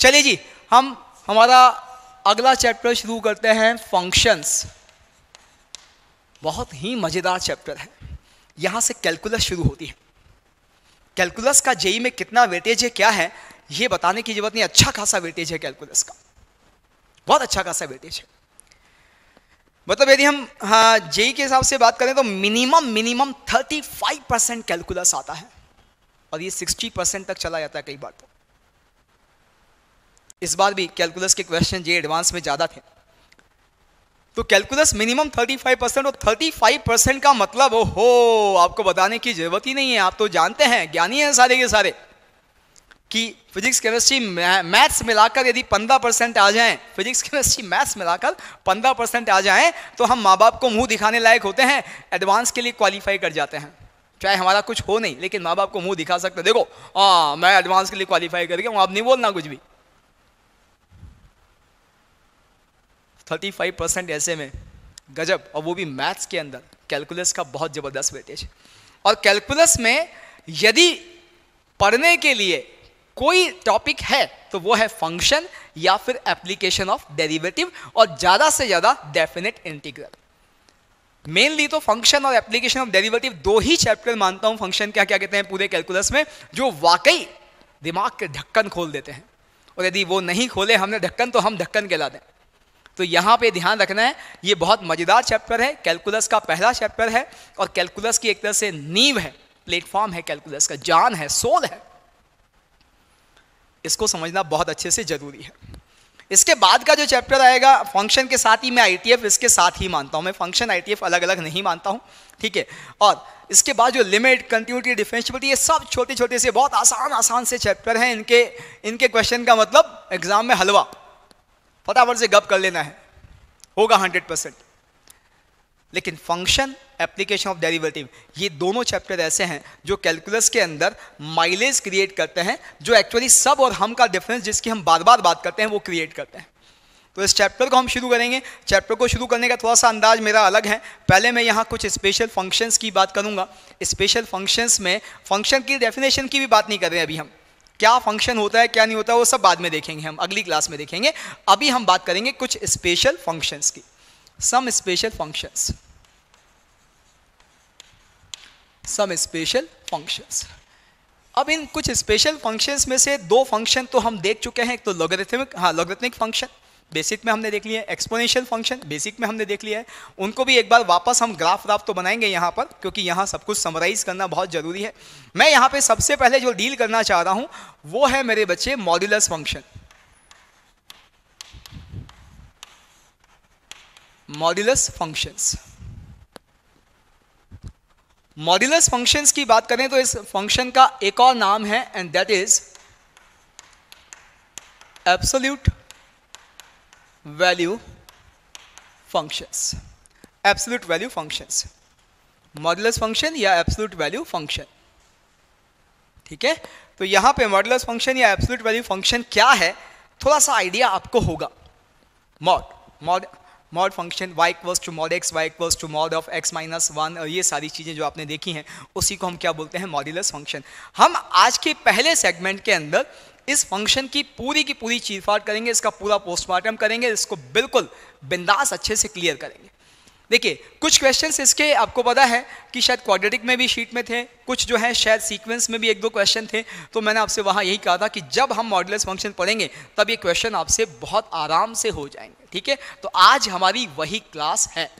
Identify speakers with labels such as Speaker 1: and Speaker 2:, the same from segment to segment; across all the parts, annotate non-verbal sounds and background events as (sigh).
Speaker 1: चलिए जी हम हमारा अगला चैप्टर शुरू करते हैं फंक्शंस बहुत ही मज़ेदार चैप्टर है यहाँ से कैलकुलस शुरू होती है कैलकुलस का जेई e में कितना वेटेज है क्या है ये बताने की जरूरत नहीं अच्छा खासा वेटेज है कैलकुलस का बहुत अच्छा खासा वेटेज है मतलब यदि हम हाँ जेई e के हिसाब से बात करें तो मिनिमम मिनिमम 35 परसेंट कैलकुलस आता है और ये 60 परसेंट तक चला जाता है कई बार तो इस बार भी कैलकुलस के क्वेश्चन जे एडवांस में ज़्यादा थे तो कैलकुलस मिनिमम 35 परसेंट और 35 परसेंट का मतलब हो, हो आपको बताने की जरूरत ही नहीं है आप तो जानते हैं ज्ञानी हैं सारे के सारे कि फिजिक्स केमिस्ट्री मैथ्स मिलाकर यदि 15 परसेंट आ जाएं फिजिक्स केमिस्ट्री मैथ्स मिलाकर 15 परसेंट आ जाएं तो हम माँ बाप को मुंह दिखाने लायक होते हैं एडवांस के लिए क्वालिफाई कर जाते हैं चाहे हमारा कुछ हो नहीं लेकिन माँ बाप को मुंह दिखा सकते देखो हाँ मैं एडवांस के लिए क्वालिफाई कर गया हूँ आप नहीं बोलना कुछ भी थर्टी फाइव परसेंट ऐसे में गजब और वो भी मैथ्स के अंदर कैलकुलस का बहुत ज़बरदस्त वेटेज और कैलकुलस में यदि पढ़ने के लिए कोई टॉपिक है तो वो है फंक्शन या फिर एप्लीकेशन ऑफ डेरिवेटिव और ज़्यादा से ज़्यादा डेफिनेट इंटीग्रल मेनली तो फंक्शन और एप्लीकेशन ऑफ डेरिवेटिव दो ही चैप्टर मानता हूँ फंक्शन क्या क्या कहते हैं पूरे कैलकुलस में जो वाकई दिमाग के ढक्कन खोल देते हैं और यदि वो नहीं खोले हमने ढक्कन तो हम ढक्कन कहला दें तो यहाँ पे ध्यान रखना है ये बहुत मज़ेदार चैप्टर है कैलकुलस का पहला चैप्टर है और कैलकुलस की एक तरह से नींव है प्लेटफॉर्म है कैलकुलस का जान है सोल है इसको समझना बहुत अच्छे से ज़रूरी है इसके बाद का जो चैप्टर आएगा फंक्शन के साथ ही मैं आईटीएफ इसके साथ ही मानता हूँ मैं फंक्शन आईटीएफ अलग अलग नहीं मानता हूँ ठीक है और इसके बाद जो लिमिट कंटिन्यूटी डिफेंसिबिलिटी ये सब छोटे छोटे से बहुत आसान आसान से चैप्टर हैं इनके इनके क्वेश्चन का मतलब एग्जाम में हलवा फटाफट से गप कर लेना है होगा हंड्रेड परसेंट लेकिन फंक्शन एप्लीकेशन ऑफ डेरिवेटिव ये दोनों चैप्टर ऐसे हैं जो कैलकुलस के अंदर माइलेज क्रिएट करते हैं जो एक्चुअली सब और हम का डिफरेंस जिसकी हम बार बार बात करते हैं वो क्रिएट करते हैं तो इस चैप्टर को हम शुरू करेंगे चैप्टर को शुरू करने का थोड़ा सा अंदाज मेरा अलग है पहले मैं यहाँ कुछ स्पेशल फंक्शंस की बात करूँगा स्पेशल फंक्शंस में फंक्शन की डेफिनेशन की भी बात नहीं कर रहे हैं अभी हम क्या फंक्शन होता है क्या नहीं होता है वो सब बाद में देखेंगे हम अगली क्लास में देखेंगे अभी हम बात करेंगे कुछ स्पेशल फंक्शंस की some special functions some special functions अब इन कुछ स्पेशल फंक्शंस में से दो फंक्शन तो हम देख चुके हैं एक तो लोगरिथमिक हाँ लोगरिथमिक फंक्शन बेसिक में हमने देख लिया है एक्सपोनेंशियल फंक्शन बेसिक में हमने देख लिया है उनको भी एक बार वापस हम ग्राफ ग्राफ तो बनाएंगे यहाँ पर क्योंकि यहाँ सब कुछ समराइज करना बहुत ज़रूरी है मैं यहाँ पे सबसे पहले जो डील करना चाह रहा हूँ वो है मेरे बच्चे modulus function modulus functions modulus functions की बात करें तो इस फंक्शन का एक और नाम है and that is absolute value functions absolute value functions modulus function या absolute वैल्यू फंक्शन ठीक है तो यहां पे modulus फंक्शन या absolute वैल्यू फंक्शन क्या है थोड़ा सा आइडिया आपको होगा mod mod mod function y equals to mod x y equals to mod of x minus one ये सारी चीज़ें जो आपने देखी हैं उसी को हम क्या बोलते हैं मॉड्यूलस फंक्शन हम आज के पहले सेगमेंट के अंदर इस फंक्शन की पूरी की पूरी चीरफाट करेंगे इसका पूरा पोस्टमार्टम करेंगे इसको बिल्कुल बिंदास अच्छे से क्लियर करेंगे देखिए कुछ क्वेश्चंस इसके आपको पता है कि शायद क्वाड्रेटिक में भी शीट में थे कुछ जो है शायद सीक्वेंस में भी एक दो क्वेश्चन थे तो मैंने आपसे वहाँ यही कहा था कि जब हम मॉडलस फंक्शन पढ़ेंगे तब ये क्वेश्चन आपसे बहुत आराम से हो जाएंगे ठीक है तो आज हमारी वही क्लास है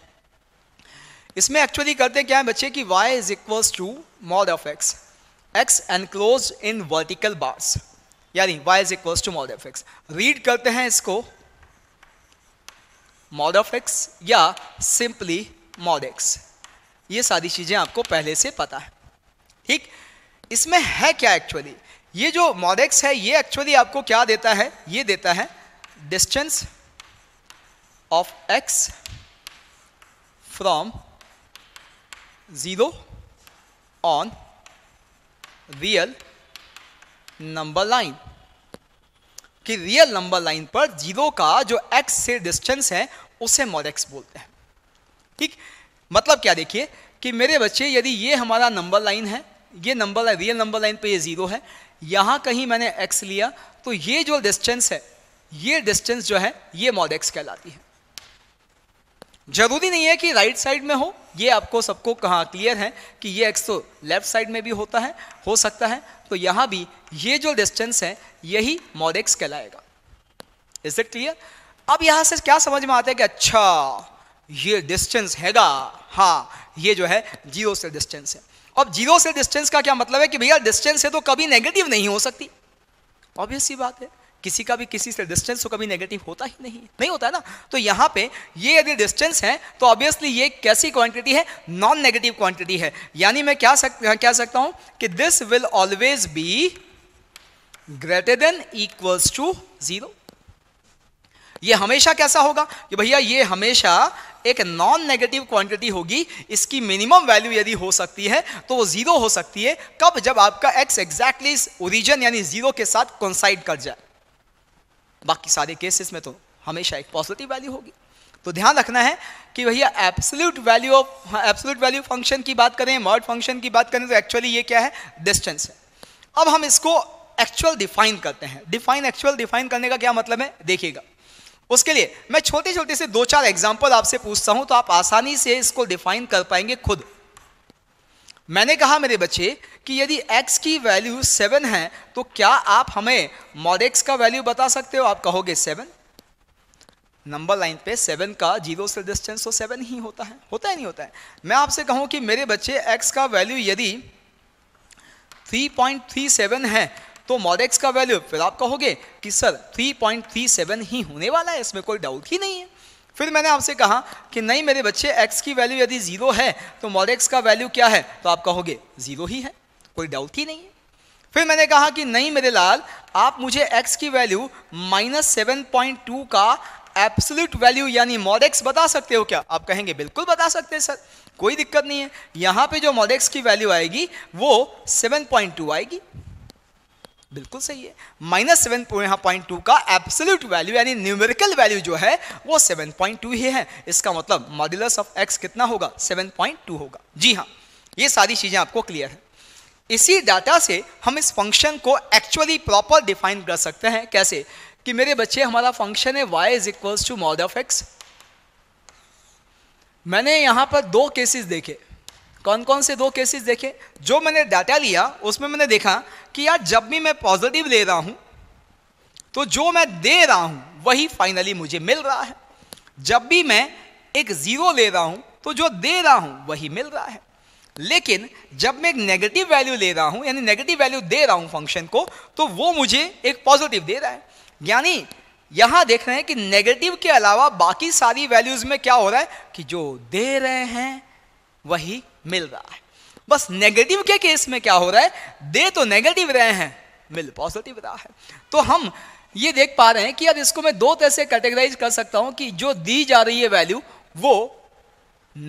Speaker 1: इसमें एक्चुअली करते क्या है बच्चे कि y is equals to mod of x x enclose in vertical bars यानी y is equals to mod of x read करते हैं इसको मॉड ऑफ एक्स या सिंपली मॉड एक्स ये सारी चीज़ें आपको पहले से पता है ठीक इसमें है क्या एक्चुअली ये जो मॉड एक्स है ये एक्चुअली आपको क्या देता है ये देता है distance of x from zero on real number line कि रियल नंबर लाइन पर जीरो का जो एक्स से डिस्टेंस है उसे मॉड एक्स बोलते हैं ठीक मतलब क्या देखिए कि मेरे बच्चे यदि ये हमारा नंबर लाइन है ये number line real number line पर ये ज़ीरो है यहां कहीं मैंने एक्स लिया तो ये जो डिस्टेंस है ये डिस्टेंस जो है ये मॉड एक्स कहलाती है जरूरी नहीं है कि राइट साइड में हो ये आपको सबको कहाँ क्लियर है कि ये एक्स तो लेफ्ट साइड में भी होता है हो सकता है तो यहाँ भी ये जो डिस्टेंस है यही मॉड एक्स कहलाएगा इज इट क्लियर अब यहाँ से क्या समझ में आता है कि अच्छा ये डिस्टेंस हैगा हाँ ये जो है जीरो से डिस्टेंस है अब जीरो से डिस्टेंस का क्या मतलब है कि भैया डिस्टेंस है तो कभी नेगेटिव नहीं हो सकती ऑब्वियस सी बात है किसी का भी किसी से डिस्टेंस तो कभी नेगेटिव होता ही नहीं नहीं होता है ना तो यहाँ पे ये यदि डिस्टेंस है तो ऑब्वियसली ये कैसी क्वांटिटी है नॉन नेगेटिव क्वांटिटी है यानी मैं क्या सक क्या सकता हूँ कि this will always be greater than equals to zero ये हमेशा कैसा होगा कि भैया ये हमेशा एक नॉन नेगेटिव क्वांटिटी होगी इसकी मिनिमम वैल्यू यदि हो सकती है तो वो जीरो हो सकती है कब जब आपका एक्स एग्जैक्टली ओरिजिन यानी जीरो के साथ कंसाइड कर जाए बाकी सारे केसेस में तो हमेशा एक पॉजिटिव वैल्यू होगी तो ध्यान रखना है कि भैया absolute value of absolute value function की बात करें मॉड फंक्शन की बात करें तो एक्चुअली ये क्या है डिस्टेंस है अब हम इसको एक्चुअल डिफाइन करते हैं डिफाइन एक्चुअल डिफाइन करने का क्या मतलब है देखिएगा उसके लिए मैं छोटे छोटे से दो चार एग्जाम्पल आपसे पूछता हूं तो आप आसानी से इसको डिफाइन कर पाएंगे खुद मैंने कहा मेरे बच्चे कि यदि x की वैल्यू सेवन है तो क्या आप हमें मॉड एक्स का वैल्यू बता सकते हो आप कहोगे सेवन नंबर लाइन पे सेवन का जीरो से डिस्टेंस तो सेवन ही होता है होता है नहीं होता है मैं आपसे कहूँ कि मेरे बच्चे x का वैल्यू यदि 3.37 है तो मॉड एक्स का वैल्यू फिर आप कहोगे कि सर 3.37 ही होने वाला है इसमें कोई डाउट ही नहीं है फिर मैंने आपसे कहा कि नहीं मेरे बच्चे x की वैल्यू यदि ज़ीरो है तो मॉड एक्स का वैल्यू क्या है तो आप कहोगे ज़ीरो ही है कोई डाउट ही नहीं है फिर मैंने कहा कि नहीं मेरे लाल आप मुझे x की value minus seven point two का एब्सोल्यूट वैल्यू यानी मॉड एक्स बता सकते हो क्या आप कहेंगे बिल्कुल बता सकते हैं सर कोई दिक्कत नहीं है यहाँ पे जो मॉड एक्स की वैल्यू आएगी वो 7.2 आएगी बिल्कुल सही है माइनस सेवन पॉइंट टू का एब्सोल्यूट वैल्यू यानी न्यूमेरिकल वैल्यू जो है वो सेवन पॉइंट टू ही है इसका मतलब मॉड्यूलस ऑफ एक्स कितना होगा सेवन पॉइंट टू होगा जी हाँ ये सारी चीज़ें आपको क्लियर है इसी डाटा से हम इस फंक्शन को एक्चुअली प्रॉपर डिफाइन कर सकते हैं कैसे कि मेरे बच्चे हमारा फंक्शन है y is equals to mod of x मैंने यहाँ पर दो केसेस देखे कौन कौन से दो केसेस देखे जो मैंने डाटा लिया उसमें मैंने देखा कि यार जब भी मैं पॉजिटिव ले रहा हूं तो जो मैं दे रहा हूं वही फाइनली मुझे मिल रहा है जब भी मैं एक ज़ीरो ले रहा हूं तो जो दे रहा हूं वही मिल रहा है लेकिन जब मैं एक नेगेटिव वैल्यू ले रहा हूं यानी नेगेटिव वैल्यू दे रहा हूं फंक्शन को तो वो मुझे एक पॉजिटिव दे रहा है यानी यहां देख रहे हैं कि नेगेटिव के अलावा बाकी सारी वैल्यूज़ में क्या हो रहा है कि जो दे रहे हैं वही मिल रहा है बस नेगेटिव के केस में क्या हो रहा है दे तो नेगेटिव रहे हैं मिल पॉजिटिव रहा है तो हम ये देख पा रहे हैं कि अब इसको मैं दो तरह से कैटेगराइज कर सकता हूं कि जो दी जा रही है वैल्यू वो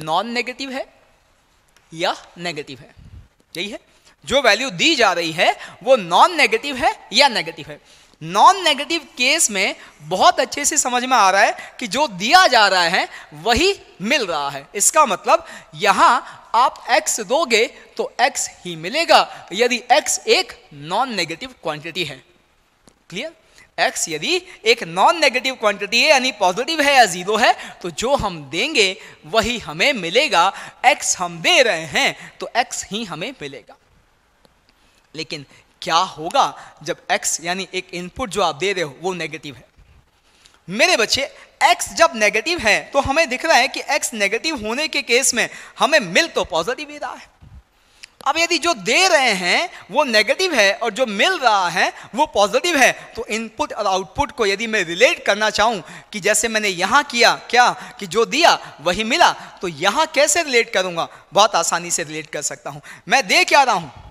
Speaker 1: नॉन नेगेटिव है या नेगेटिव है यही है जो वैल्यू दी जा रही है वो नॉन नेगेटिव है या नेगेटिव है नॉन नेगेटिव केस में बहुत अच्छे से समझ में आ रहा है कि जो दिया जा रहा है वही मिल रहा है इसका मतलब यहां आप x दोगे तो x ही मिलेगा यदि x एक नॉन नेगेटिव क्वांटिटी है क्लियर x यदि एक नॉन नेगेटिव क्वांटिटी है यानी पॉजिटिव है या जीरो है तो जो हम देंगे वही हमें मिलेगा x हम दे रहे हैं तो x ही हमें मिलेगा लेकिन क्या होगा जब x यानी एक इनपुट जो आप दे रहे हो वो नेगेटिव है मेरे बच्चे x जब नेगेटिव है तो हमें दिख रहा है कि x नेगेटिव होने के केस में हमें मिल तो पॉजिटिव ही रहा है अब यदि जो दे रहे हैं वो नेगेटिव है और जो मिल रहा है वो पॉजिटिव है तो इनपुट और आउटपुट को यदि मैं रिलेट करना चाहूँ कि जैसे मैंने यहाँ किया क्या कि जो दिया वही मिला तो यहाँ कैसे रिलेट करूँगा बहुत आसानी से रिलेट कर सकता हूँ मैं दे क्या रहा हूँ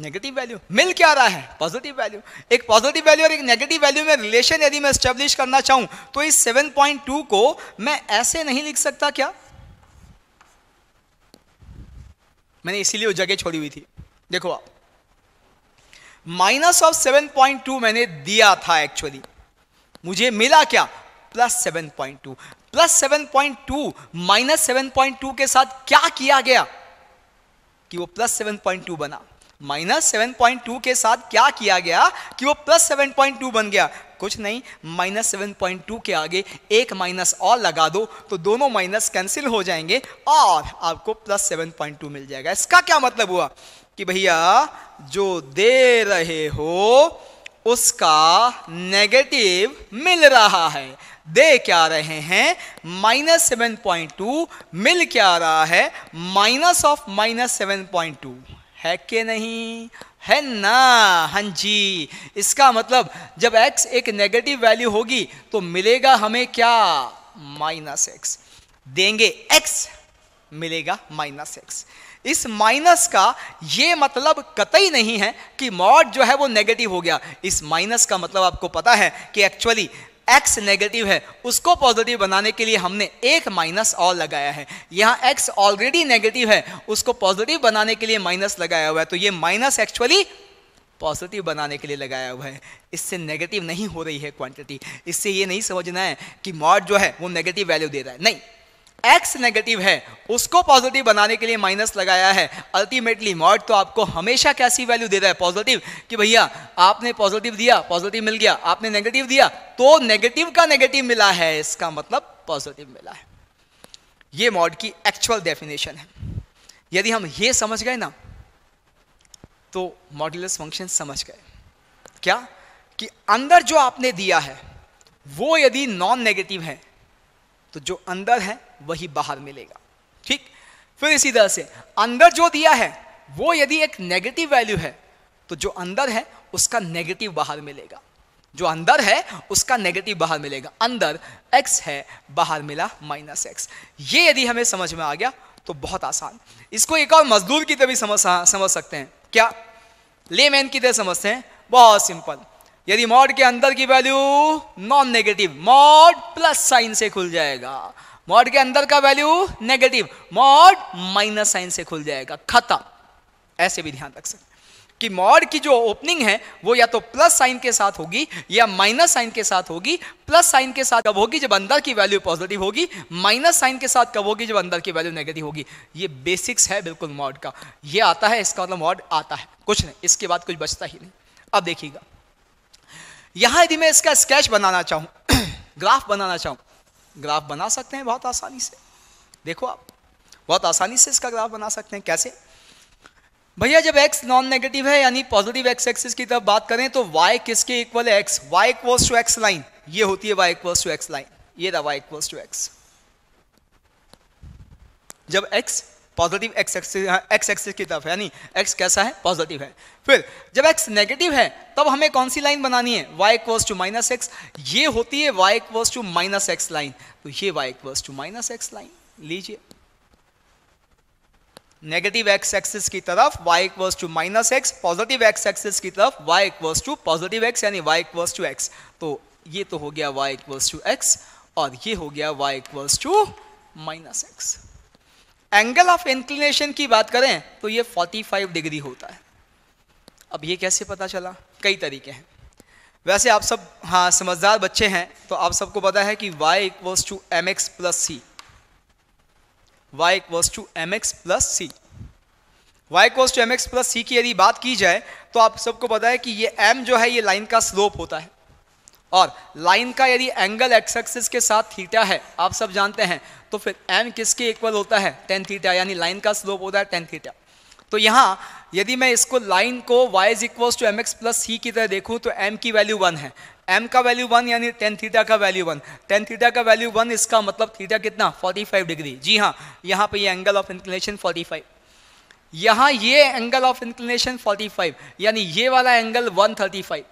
Speaker 1: नेगेटिव वैल्यू मिल क्या रहा है पॉजिटिव वैल्यू एक पॉजिटिव वैल्यू और एक नेगेटिव वैल्यू में रिलेशन यदि मैं स्टेब्लिश करना चाहूं तो इस 7.2 को मैं ऐसे नहीं लिख सकता क्या मैंने इसीलिए वो जगह छोड़ी हुई थी देखो आप माइनस ऑफ 7.2 मैंने दिया था एक्चुअली मुझे मिला क्या plus 7.2 plus two minus two के साथ क्या किया गया कि वो प्लस टू बना माइनस सेवन पॉइंट टू के साथ क्या किया गया कि वो प्लस सेवन पॉइंट टू बन गया कुछ नहीं माइनस सेवन पॉइंट टू के आगे एक माइनस और लगा दो तो दोनों माइनस कैंसिल हो जाएंगे और आपको प्लस सेवन पॉइंट टू मिल जाएगा इसका क्या मतलब हुआ कि भैया जो दे रहे हो उसका नेगेटिव मिल रहा है दे क्या रहे हैं माइनस सेवन पॉइंट टू मिल क्या रहा है minus of minus seven point two है के नहीं है ना हाँ जी इसका मतलब जब x एक नेगेटिव वैल्यू होगी तो मिलेगा हमें क्या माइनस एक्स देंगे x मिलेगा माइनस एक्स इस माइनस का ये मतलब कतई नहीं है कि मॉड जो है वो नेगेटिव हो गया इस माइनस का मतलब आपको पता है कि एक्चुअली एक्स नेगेटिव है उसको पॉजिटिव बनाने के लिए हमने एक माइनस और लगाया है यहाँ एक्स ऑलरेडी नेगेटिव है उसको पॉजिटिव बनाने के लिए माइनस लगाया हुआ है तो ये माइनस एक्चुअली पॉजिटिव बनाने के लिए लगाया हुआ है इससे नेगेटिव नहीं हो रही है क्वांटिटी इससे ये नहीं समझना है कि मॉड जो है वो नेगेटिव वैल्यू दे रहा है नहीं एक्स नेगेटिव है उसको पॉजिटिव बनाने के लिए माइनस लगाया है अल्टीमेटली मॉड तो आपको हमेशा कैसी वैल्यू दे रहा है पॉजिटिव कि भैया आपने पॉजिटिव दिया पॉजिटिव मिल गया आपने नेगेटिव दिया तो नेगेटिव का नेगेटिव मिला है इसका मतलब पॉजिटिव मिला है ये मॉड की एक्चुअल डेफिनेशन है यदि हम ये समझ गए ना तो मॉड्यूलस फंक्शन समझ गए क्या कि अंदर जो आपने दिया है वो यदि नॉन नेगेटिव है तो जो अंदर है वही बाहर मिलेगा ठीक फिर इसी तरह से अंदर जो दिया है वो यदि एक नेगेटिव वैल्यू है तो जो अंदर है उसका नेगेटिव बाहर मिलेगा जो अंदर है उसका नेगेटिव बाहर मिलेगा अंदर एक्स है बाहर मिला माइनस एक्स ये यदि हमें समझ में आ गया तो बहुत आसान इसको एक और मजदूर की तरह समझ समझ सकते हैं क्या लेमैन की तरह समझते हैं बहुत सिंपल यदि मॉड के अंदर की value non negative mod plus sign से खुल जाएगा मॉड के अंदर का value negative mod minus sign से खुल जाएगा खत्म ऐसे भी ध्यान रख सकते कि मॉड की जो ओपनिंग है वो या तो प्लस साइन के साथ होगी या माइनस साइन के साथ होगी प्लस साइन के साथ कब होगी जब अंदर की वैल्यू पॉजिटिव होगी माइनस साइन के साथ कब होगी जब अंदर की वैल्यू नेगेटिव होगी ये बेसिक्स है बिल्कुल मॉड का ये आता है इसका मतलब मॉड आता है कुछ नहीं इसके बाद कुछ बचता ही नहीं अब देखिएगा यहां यदि मैं इसका स्केच बनाना चाहूं ग्राफ (clears throat) बनाना चाहूं ग्राफ बना सकते हैं बहुत आसानी से देखो आप बहुत आसानी से इसका ग्राफ बना सकते हैं कैसे भैया जब x नॉन नेगेटिव है यानी पॉजिटिव x एक्सिस की तरफ बात करें तो y किसके इक्वल है x y equals to x line ये होती है y equals to x line ये रहा y इक्वल्स टू x जब x positive x axis x axis की तरफ है यानी एक्स कैसा है पॉजिटिव है फिर जब एक्स नेगेटिव है तब हमें कौन सी लाइन बनानी है y equals to minus x ये होती है y equals to minus x line तो ये y equals to minus x line लीजिए नेगेटिव एक्स एक्सिस की तरफ y equals to minus x positive x axis की तरफ y equals to positive x यानी वाई इक्वल्स टू एक्स तो ये तो हो गया वाई इक्वल्स टू एक्स और ये हो गया y equals to minus x angle of inclination की बात करें तो ये 45 डिग्री होता है अब ये कैसे पता चला कई तरीके हैं वैसे आप सब हाँ समझदार बच्चे हैं तो आप सबको पता है कि y equals to m x plus c y equals to m x plus c y equals to m x plus c की यदि बात की जाए तो आप सबको पता है कि ये m जो है ये लाइन का स्लोप होता है और लाइन का यदि एंगल एक्स एक्सिस के साथ थीटा है आप सब जानते हैं तो फिर एन किसके इक्वल होता है टेन थीटा यानी लाइन का स्लोप होता है टेन थीटा तो यहाँ यदि मैं इसको लाइन को y is equals to m x plus c की तरह देखूँ तो एम की वैल्यू वन है एम का value one tan tan theta का वैल्यू वन टेन थीटा का वैल्यू वन इसका मतलब थीटा कितना फोर्टी फाइव डिग्री जी हाँ यहाँ पर ये एंगल ऑफ इंक्लिनेशन फाइव यहाँ ये एंगल ऑफ इंक्लिनेशन फाइव यानी ये वाला एंगल वन थर्टी फाइव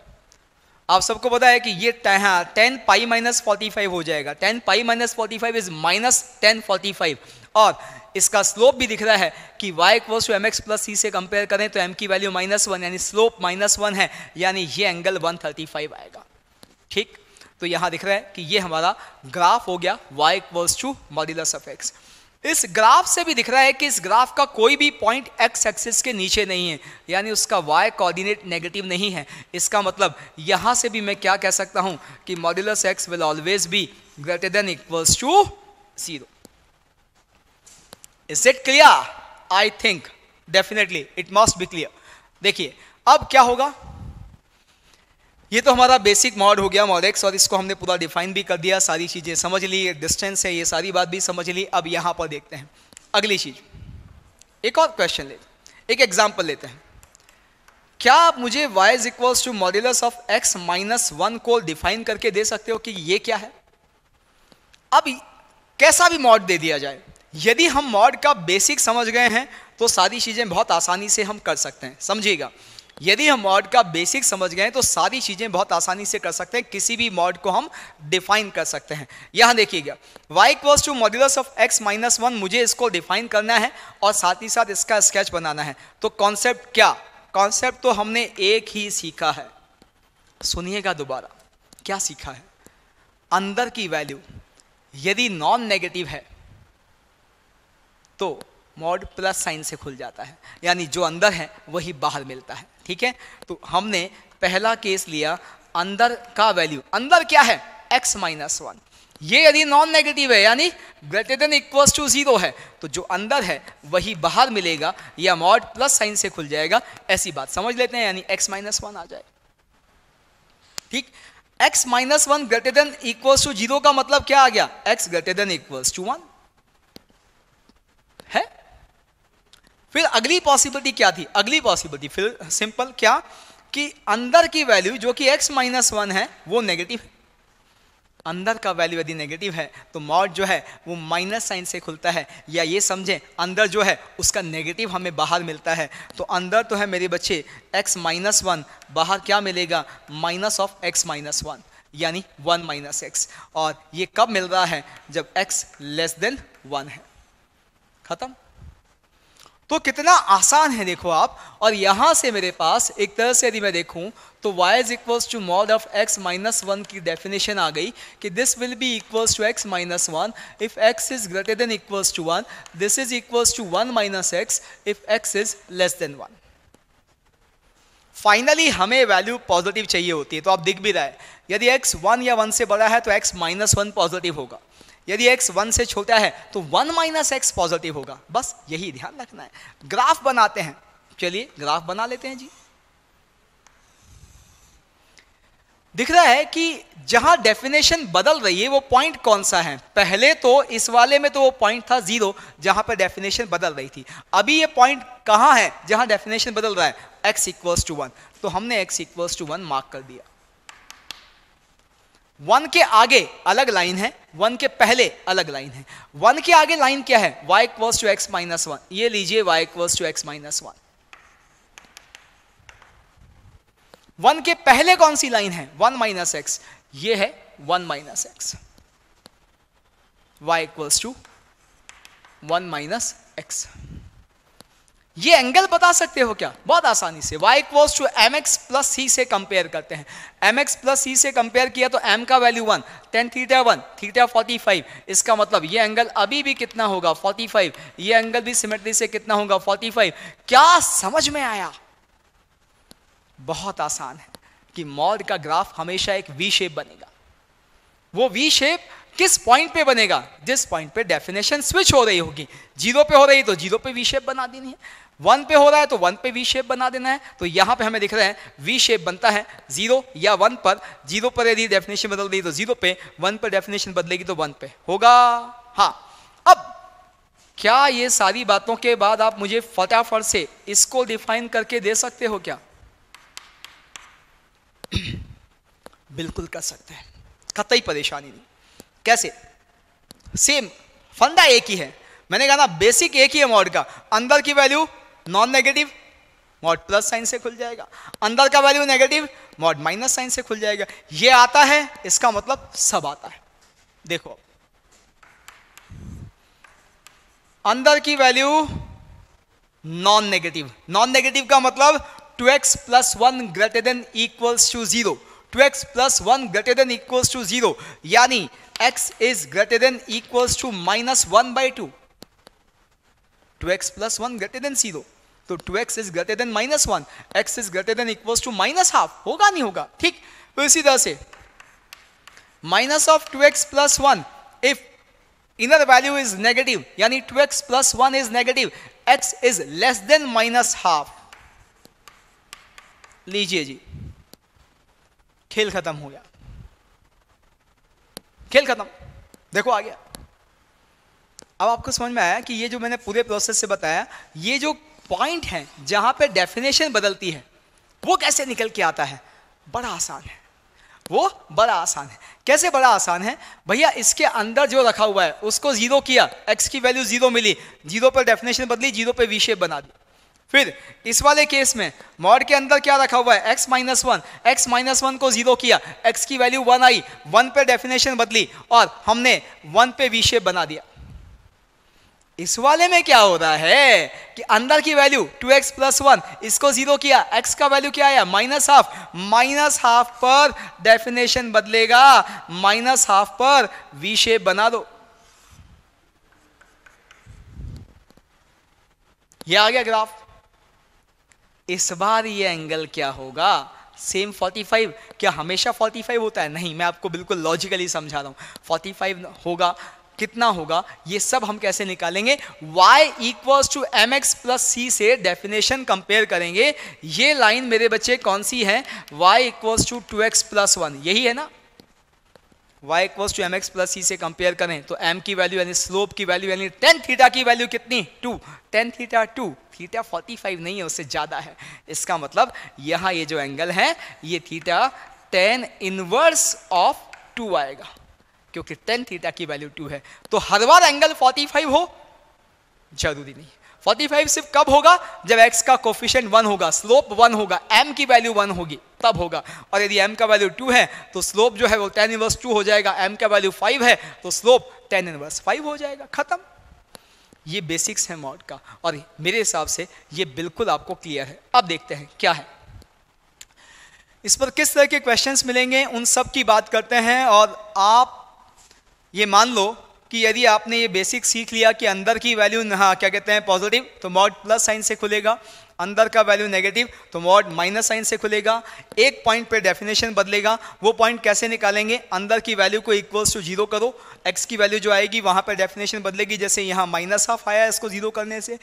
Speaker 1: आप सबको पता है कि ये हाँ tan pi minus forty five हो जाएगा tan pi minus forty five is minus tan forty five और इसका स्लोप भी दिख रहा है कि y equals to m x plus c से कंपेयर करें तो एम की वैल्यू माइनस वन यानी स्लोप माइनस वन है यानी ये एंगल वन थर्टी फाइव आएगा ठीक तो यहां दिख रहा है कि ये हमारा ग्राफ हो गया y equals to modulus of x इस ग्राफ से भी दिख रहा है कि इस ग्राफ का कोई भी पॉइंट एक्स एक्सिस के नीचे नहीं है यानी उसका वाई कोऑर्डिनेट नेगेटिव नहीं है इसका मतलब यहां से भी मैं क्या कह सकता हूं कि modulus x will always be greater than equals to zero is it clear I think definitely it must be clear देखिए अब क्या होगा ये तो हमारा बेसिक मॉड हो गया मॉडेक्स और इसको हमने पूरा डिफाइन भी कर दिया सारी चीज़ें समझ ली डिस्टेंस है ये सारी बात भी समझ ली अब यहां पर देखते हैं अगली चीज़ एक और क्वेश्चन ले एक एग्जाम्पल लेते हैं क्या आप मुझे y is equals to modulus of x minus one को डिफाइन करके दे सकते हो कि ये क्या है अब कैसा भी मॉड दे दिया जाए यदि हम मॉड का बेसिक समझ गए हैं तो सारी चीज़ें बहुत आसानी से हम कर सकते हैं समझिएगा यदि हम मॉड का बेसिक समझ गए तो सारी चीज़ें बहुत आसानी से कर सकते हैं किसी भी मॉड को हम डिफाइन कर सकते हैं यहां देखिएगा y equals to modulus of x minus one मुझे इसको डिफाइन करना है और साथ ही साथ इसका स्केच बनाना है तो कॉन्सेप्ट क्या कॉन्सेप्ट तो हमने एक ही सीखा है सुनिएगा दोबारा क्या सीखा है अंदर की वैल्यू यदि नॉन नेगेटिव है तो मॉड प्लस साइन से खुल जाता है यानी जो अंदर है वही बाहर मिलता है ठीक है तो हमने पहला केस लिया अंदर का वैल्यू अंदर क्या है एक्स माइनस वन ये यदि नॉन नेगेटिव है यानी greater than equals to zero है तो जो अंदर है वही बाहर मिलेगा या मॉड प्लस साइन से खुल जाएगा ऐसी बात समझ लेते हैं यानी एक्स माइनस वन आ जाए ठीक x minus one greater than equals to zero का मतलब क्या आ गया x greater than equals to one है फिर अगली पॉसिबिलिटी क्या थी अगली पॉसिबिलिटी फिर सिंपल क्या कि अंदर की वैल्यू जो कि x माइनस वन है वो नेगेटिव है अंदर का वैल्यू यदि नेगेटिव है तो मॉड जो है वो माइनस साइन से खुलता है या ये समझें अंदर जो है उसका नेगेटिव हमें बाहर मिलता है तो अंदर तो है मेरे बच्चे x माइनस वन बाहर क्या मिलेगा minus of x minus one यानी वन माइनस एक्स और ये कब मिल रहा है जब x लेस देन वन है खत्म तो कितना आसान है देखो आप और यहां से मेरे पास एक तरह से यदि मैं देखूँ तो y is equals to mod of x minus one की डेफिनेशन आ गई कि this will be equals to x minus one if x is greater than equals to one this is equals to one minus x if x is less than one finally हमें value positive चाहिए होती है तो आप दिख भी रहा है यदि x वन या वन से बड़ा है तो x माइनस वन पॉजिटिव होगा यदि x वन से छोटा है तो वन माइनस एक्स पॉजिटिव होगा बस यही ध्यान रखना है ग्राफ बनाते हैं चलिए ग्राफ बना लेते हैं जी दिख रहा है कि जहां डेफिनेशन बदल रही है वो पॉइंट कौन सा है पहले तो इस वाले में तो वो पॉइंट था जीरो जहां पर डेफिनेशन बदल रही थी अभी ये पॉइंट कहां है जहां डेफिनेशन बदल रहा है एक्स इक्वल्स टू वन तो हमने x equals to one mark कर दिया वन के आगे अलग लाइन है वन के पहले अलग लाइन है वन के आगे लाइन क्या है y equals to x minus one ये लीजिए y equals to x minus one one के पहले कौन सी लाइन है वन माइनस एक्स ये है one minus x y equals to one minus x ये एंगल बता सकते हो क्या बहुत आसानी से y equals to m x plus c से कंपेयर करते हैं एम एक्स प्लस सी से कंपेयर किया तो m का value one tan theta one theta five इसका मतलब ये एंगल अभी भी कितना होगा फाइव ये एंगल भी सिमेट्री से कितना होगा फाइव क्या समझ में आया बहुत आसान है कि मॉड का ग्राफ हमेशा एक वी शेप बनेगा वो वी शेप किस पॉइंट पे बनेगा जिस पॉइंट पे डेफिनेशन स्विच हो रही होगी जीरो पे हो रही तो जीरो पे वी शेप बना देनी है वन पे हो रहा है तो वन पे वी शेप बना देना है तो यहां पे हमें दिख रहा है वी शेप बनता है जीरो या वन पर जीरो पर यदि डेफिनेशन बदल दी तो जीरो पे वन पर डेफिनेशन बदलेगी तो वन पे होगा हाँ अब क्या ये सारी बातों के बाद आप मुझे फटाफट से इसको डिफाइन करके दे सकते हो क्या (clears throat) बिल्कुल कर सकते हैं कतई परेशानी नहीं कैसे सेम फंडा एक ही है मैंने कहा ना बेसिक एक ही अमाउंट का अंदर की value non negative mod plus sign से खुल जाएगा अंदर का value negative mod minus sign से खुल जाएगा ये आता है इसका मतलब सब आता है देखो अंदर की value non negative non negative का मतलब 2x x plus one greater than equals to zero two x plus one greater than equals to zero यानी x greater than equal to minus one by two two x plus one greater than zero तो two x is greater than minus one x is greater than equals to minus half होगा नहीं होगा ठीक तो इसी तरह से minus of two x plus one if inner value is negative यानी two x plus one is negative x is less than minus half लीजिए जी खेल खत्म हो गया खेल खत्म देखो आ गया अब आपको समझ में आया कि ये जो मैंने पूरे प्रोसेस से बताया ये जो पॉइंट हैं जहां पे डेफिनेशन बदलती है वो कैसे निकल के आता है बड़ा आसान है वो बड़ा आसान है कैसे बड़ा आसान है भैया इसके अंदर जो रखा हुआ है उसको जीरो किया एक्स की वैल्यू जीरो मिली जीरो पर डेफिनेशन बदली जीरो पर वी शेप बना दी फिर इस वाले केस में मॉड के अंदर क्या रखा हुआ है x minus one x minus one को जीरो किया एक्स की वैल्यू वन आई वन पे डेफिनेशन बदली और हमने वन पे वी शेप बना दिया इस वाले में क्या हो रहा है कि अंदर की value 2x x plus one इसको जीरो किया x का वैल्यू क्या आया माइनस हाफ माइनस हाफ पर डेफिनेशन बदलेगा माइनस हाफ पर v शेप बना दो ये आ गया ग्राफ इस बार ये एंगल क्या होगा सेम 45 क्या हमेशा 45 होता है नहीं मैं आपको बिल्कुल लॉजिकली समझा रहा हूं 45 होगा कितना होगा ये सब हम कैसे निकालेंगे y equals to m x plus c से डेफिनेशन कंपेयर करेंगे ये लाइन मेरे बच्चे कौन सी है y equals to two x plus one यही है ना y equals to m x plus c से कंपेयर करें तो m की वैल्यू यानी स्लोप की वैल्यू यानी टेन थीटा की वैल्यू कितनी two tan theta two theta forty five नहीं है उससे ज़्यादा है इसका मतलब यहाँ ये जो एंगल है ये theta tan inverse of two आएगा क्योंकि टेन थीटा की वैल्यू टू है तो हर बार एंगल 45 हो जरूरी नहीं 45 सिर्फ कब होगा जब x का कोफिशियंट वन होगा स्लोप वन होगा m की वैल्यू वन होगी तब होगा और यदि m का वैल्यू टू है तो स्लोप जो है वो टेन इनवर्स टू हो जाएगा m का वैल्यू फाइव है तो स्लोप टेन इनवर्स फाइव हो जाएगा खत्म ये बेसिक्स है मॉड का और मेरे हिसाब से ये बिल्कुल आपको क्लियर है अब देखते हैं क्या है इस पर किस तरह के क्वेश्चंस मिलेंगे उन सब की बात करते हैं और आप ये मान लो कि यदि आपने ये बेसिक सीख लिया कि अंदर की वैल्यू हाँ क्या कहते हैं पॉजिटिव तो मॉड प्लस साइन से खुलेगा अंदर का वैल्यू नेगेटिव तो मॉड माइनस साइन से खुलेगा एक पॉइंट पे डेफिनेशन बदलेगा वो पॉइंट कैसे निकालेंगे अंदर की वैल्यू को इक्वल्स टू जीरो करो एक्स की वैल्यू जो आएगी वहाँ पर डेफिनेशन बदलेगी जैसे यहाँ माइनस हाफ आया इसको जीरो करने से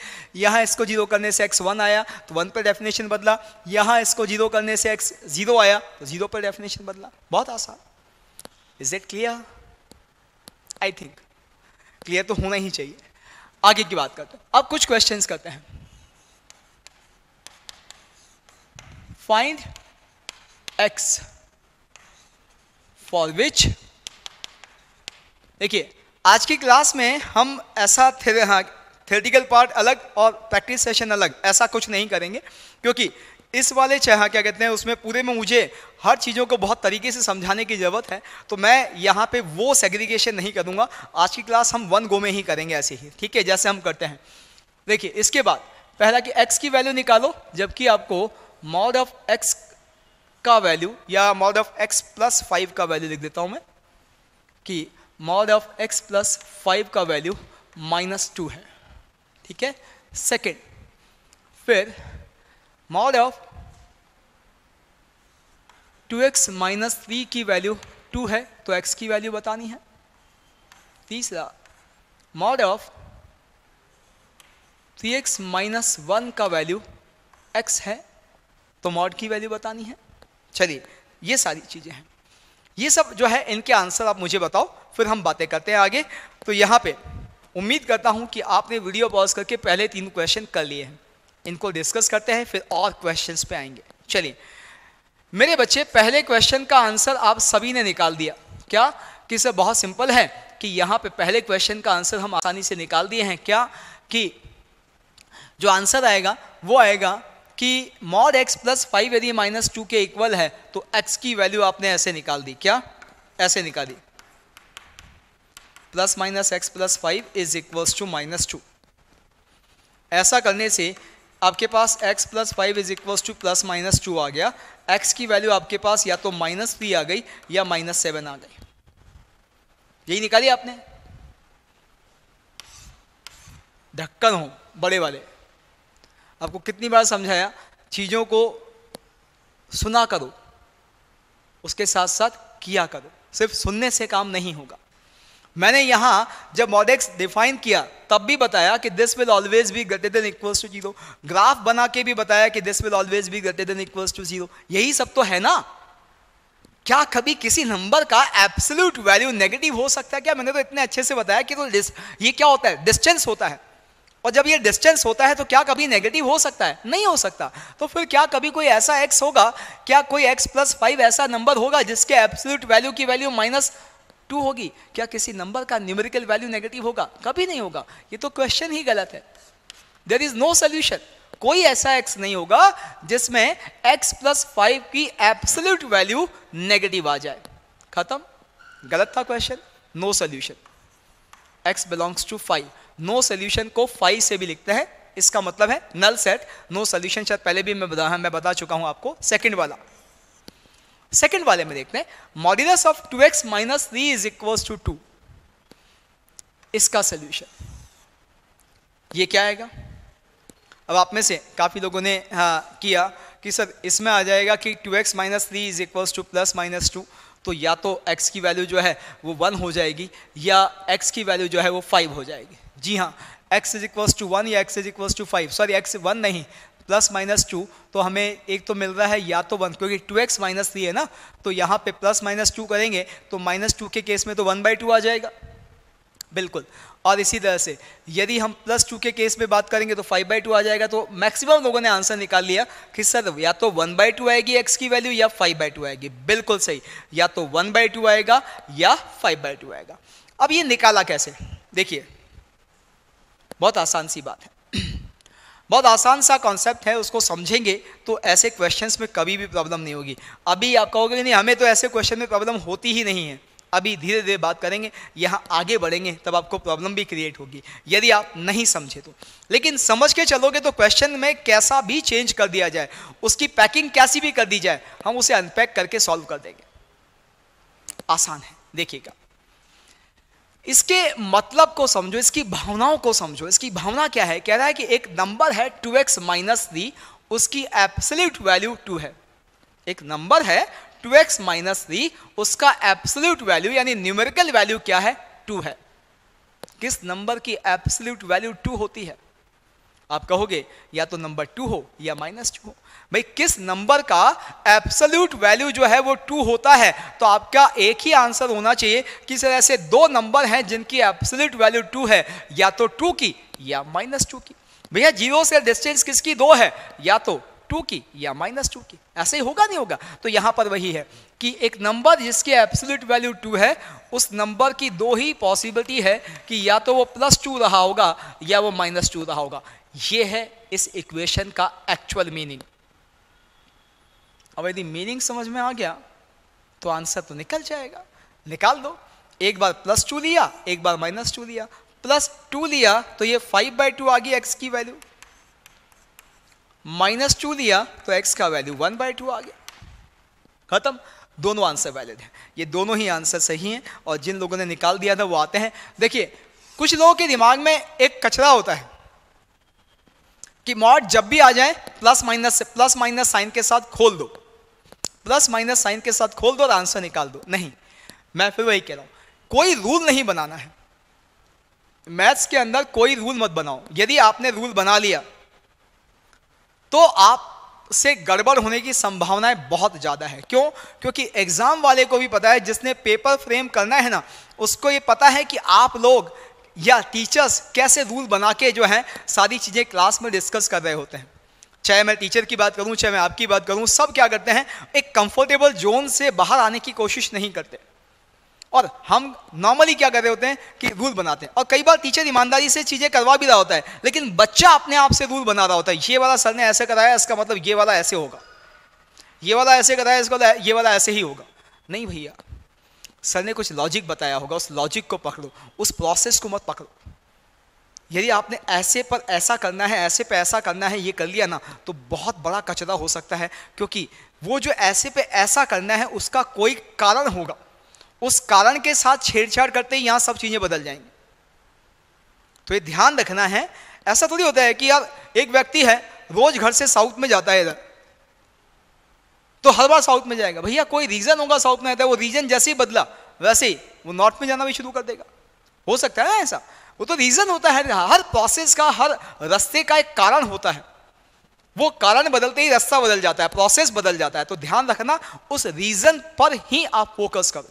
Speaker 1: यहाँ इसको जीरो करने से एक्स वन आया तो वन पर डेफिनेशन बदला यहाँ इसको जीरो करने से एक्स जीरो आया तो जीरो पर डेफिनेशन बदला बहुत आसान is it clear I think clear तो होना ही चाहिए आगे की बात करते हैं अब कुछ क्वेश्चन करते हैं फाइंड एक्स फॉर विच देखिए आज की क्लास में हम ऐसा थे हाँ थेटिकल पार्ट अलग और प्रैक्टिस सेशन अलग ऐसा कुछ नहीं करेंगे क्योंकि इस वाले चाह क्या कहते हैं उसमें पूरे में मुझे हर चीज़ों को बहुत तरीके से समझाने की ज़रूरत है तो मैं यहाँ पे वो सेग्रीगेशन नहीं करूँगा आज की क्लास हम वन गो में ही करेंगे ऐसे ही ठीक है जैसे हम करते हैं देखिए इसके बाद पहला कि एक्स की वैल्यू निकालो जबकि आपको मॉड ऑफ एक्स का वैल्यू या mod of x plus five का वैल्यू लिख देता हूँ मैं कि mod of x plus five का वैल्यू माइनस टू है ठीक है सेकेंड फिर mod of 2x minus three की वैल्यू 2 है तो x की वैल्यू बतानी है तीसरा mod of 3x x minus one का वैल्यू x है तो मॉड की वैल्यू बतानी है चलिए ये सारी चीज़ें हैं ये सब जो है इनके आंसर आप मुझे बताओ फिर हम बातें करते हैं आगे तो यहाँ पे उम्मीद करता हूँ कि आपने वीडियो पॉज करके पहले तीन क्वेश्चन कर लिए हैं इनको डिस्कस करते हैं फिर और क्वेश्चन पे आएंगे चलिए मेरे बच्चे पहले क्वेश्चन का आंसर आप सभी ने निकाल दिया क्या कि सर बहुत सिंपल है कि यहाँ पे पहले क्वेश्चन का आंसर हम आसानी से निकाल दिए हैं क्या कि जो आंसर आएगा वो आएगा कि मॉड एक्स प्लस फाइव यदि माइनस टू के इक्वल है तो एक्स की वैल्यू आपने ऐसे निकाल दी क्या ऐसे निकाल दी plus minus x plus five is equals to minus two ऐसा करने से आपके पास x plus five is equal to plus minus two आ गया x की वैल्यू आपके पास या तो माइनस थ्री आ गई या माइनस सेवन आ गई यही निकाली आपने ढक्कन हो बड़े वाले आपको कितनी बार समझाया चीज़ों को सुना करो उसके साथ साथ किया करो सिर्फ सुनने से काम नहीं होगा मैंने यहाँ जब मॉडेक्स डिफाइन किया तब भी बताया कि this will always be greater than equals to zero graph बना के भी बताया कि this will always be greater than equals to zero यही सब तो है ना क्या कभी किसी नंबर का एब्सोल्यूट वैल्यू नेगेटिव हो सकता है क्या मैंने तो इतने अच्छे से बताया कि तो ये क्या होता है डिस्टेंस होता है और जब ये डिस्टेंस होता है तो क्या कभी नेगेटिव हो सकता है नहीं हो सकता तो फिर क्या कभी कोई ऐसा एक्स होगा क्या कोई एक्स प्लस फाइव ऐसा नंबर होगा जिसके एब्सोल्यूट वैल्यू की वैल्यू माइनस टू होगी क्या किसी नंबर का न्यूमेरिकल वैल्यू नेगेटिव होगा कभी नहीं होगा ये तो क्वेश्चन ही गलत है देर इज नो सोल्यूशन कोई ऐसा एक्स नहीं होगा जिसमें एक्स प्लस फाइव की एब्सोल्यूट वैल्यू नेगेटिव आ जाए खत्म गलत था question no solution x belongs to phi no solution को फाइव से भी लिखते हैं इसका मतलब है नल सेट नो सोल्यूशन शायद पहले भी मैं बता मैं बता चुका हूं आपको सेकंड वाला सेकंड वाले में देखते हैं modulus of two x minus three is equal to two इसका सोल्यूशन ये क्या आएगा अब आप में से काफ़ी लोगों ने हाँ किया कि सर इसमें आ जाएगा कि two x minus three is equal to plus minus two तो या तो x की वैल्यू जो है वो वन हो जाएगी या x की वैल्यू जो है वो फाइव हो जाएगी जी हाँ x is equal to one या x is equal to five sorry x one नहीं प्लस माइनस टू तो हमें एक तो मिल रहा है या तो वन क्योंकि टू एक्स माइनस थ्री है ना तो यहाँ पे प्लस माइनस टू करेंगे तो माइनस टू के केस में तो वन बाई टू आ जाएगा बिल्कुल और इसी तरह से यदि हम प्लस टू के केस में बात करेंगे तो फाइव बाई टू आ जाएगा तो मैक्सिमम लोगों ने आंसर निकाल लिया कि सर या तो वन बाई टू आएगी एक्स की वैल्यू या फाइव बाई टू आएगी बिल्कुल सही या तो वन बाई टू आएगा या फाइव बाई टू आएगा अब ये निकाला कैसे देखिए बहुत आसान सी बात है बहुत आसान सा कॉन्सेप्ट है उसको समझेंगे तो ऐसे क्वेश्चंस में कभी भी प्रॉब्लम नहीं होगी अभी आप कहोगे नहीं हमें तो ऐसे क्वेश्चन में प्रॉब्लम होती ही नहीं है अभी धीरे धीरे बात करेंगे यहाँ आगे बढ़ेंगे तब आपको प्रॉब्लम भी क्रिएट होगी यदि आप नहीं समझे तो लेकिन समझ के चलोगे तो क्वेश्चन में कैसा भी चेंज कर दिया जाए उसकी पैकिंग कैसी भी कर दी जाए हम उसे अनपैक करके सॉल्व कर देंगे आसान है देखिएगा इसके मतलब को समझो इसकी भावनाओं को समझो इसकी भावना क्या है कह रहा है कि एक नंबर है टू एक्स माइनस थ्री उसकी एप्सल्यूट वैल्यू टू है एक नंबर है टू एक्स माइनस थ्री उसका एप्सल्यूट वैल्यू यानी न्यूमेरिकल वैल्यू क्या है टू है किस नंबर की एप्सल्यूट वैल्यू टू होती है आप कहोगे या तो नंबर टू हो या माइनस टू हो भाई किस नंबर का एब्सोल्यूट वैल्यू जो है वो टू होता है तो आपका एक ही आंसर होना चाहिए कि सर ऐसे दो नंबर हैं जिनकी एब्सोल्यूट वैल्यू टू है या तो टू की या माइनस टू की भैया जीरो से डिस्टेंस किसकी दो है या तो टू की या माइनस टू की ऐसे ही होगा नहीं होगा तो यहां पर वही है कि एक नंबर जिसकी एब्सोल्यूट वैल्यू टू है उस नंबर की दो ही पॉसिबिलिटी है कि या तो वो प्लस टू रहा होगा या वो माइनस टू रहा होगा ये है इस इक्वेशन का एक्चुअल मीनिंग अब यदि मीनिंग समझ में आ गया तो आंसर तो निकल जाएगा निकाल दो एक बार प्लस टू लिया एक बार माइनस टू लिया प्लस टू लिया तो ये फाइव बाई टू आ गई एक्स की वैल्यू माइनस टू लिया तो एक्स का वैल्यू वन बाई टू आ गया खत्म दोनों आंसर वैलिड हैं ये दोनों ही आंसर सही हैं और जिन लोगों ने निकाल दिया था वो आते हैं देखिए कुछ लोगों के दिमाग में एक कचरा होता है कि मॉड जब भी आ जाए प्लस माइनस से प्लस माइनस साइन के साथ खोल दो प्लस माइनस साइन के साथ खोल दो और आंसर निकाल दो नहीं मैं फिर वही कह रहा हूं कोई रूल नहीं बनाना है मैथ्स के अंदर कोई रूल मत बनाओ यदि आपने रूल बना लिया तो आप से गड़बड़ होने की संभावनाएं बहुत ज़्यादा है क्यों क्योंकि एग्ज़ाम वाले को भी पता है जिसने पेपर फ्रेम करना है ना उसको ये पता है कि आप लोग या टीचर्स कैसे रूल बना के जो हैं सारी चीज़ें क्लास में डिस्कस कर रहे होते हैं चाहे मैं टीचर की बात करूं चाहे मैं आपकी बात करूं सब क्या करते हैं एक कंफर्टेबल जोन से बाहर आने की कोशिश नहीं करते और हम नॉर्मली क्या कर रहे होते हैं कि रूल बनाते हैं और कई बार टीचर ईमानदारी से चीज़ें करवा भी रहा होता है लेकिन बच्चा अपने आप से रूल बना रहा होता है ये वाला सर ने ऐसे कराया इसका मतलब ये वाला ऐसे होगा ये वाला ऐसे कराया इसका मतलब ये वाला ऐसे ही होगा नहीं भैया सर ने कुछ लॉजिक बताया होगा उस लॉजिक को पकड़ो उस प्रोसेस को मत पकड़ो यदि आपने ऐसे पर ऐसा करना है ऐसे पर ऐसा करना है ये कर लिया ना तो बहुत बड़ा कचरा हो सकता है क्योंकि वो जो ऐसे पे ऐसा करना है उसका कोई कारण होगा उस कारण के साथ छेड़छाड़ करते ही यहाँ सब चीज़ें बदल जाएंगी तो ये ध्यान रखना है ऐसा थोड़ी होता है कि यार एक व्यक्ति है रोज घर से साउथ में जाता है इधर तो हर बार साउथ में जाएगा भैया कोई रीजन होगा साउथ में आता है वो रीजन जैसे ही बदला वैसे ही वो नॉर्थ में जाना भी शुरू कर देगा हो सकता है ऐसा वो तो रीजन होता है हर प्रोसेस का हर रास्ते का एक कारण होता है वो कारण बदलते ही रास्ता बदल जाता है प्रोसेस बदल जाता है तो ध्यान रखना उस रीजन पर ही आप फोकस करो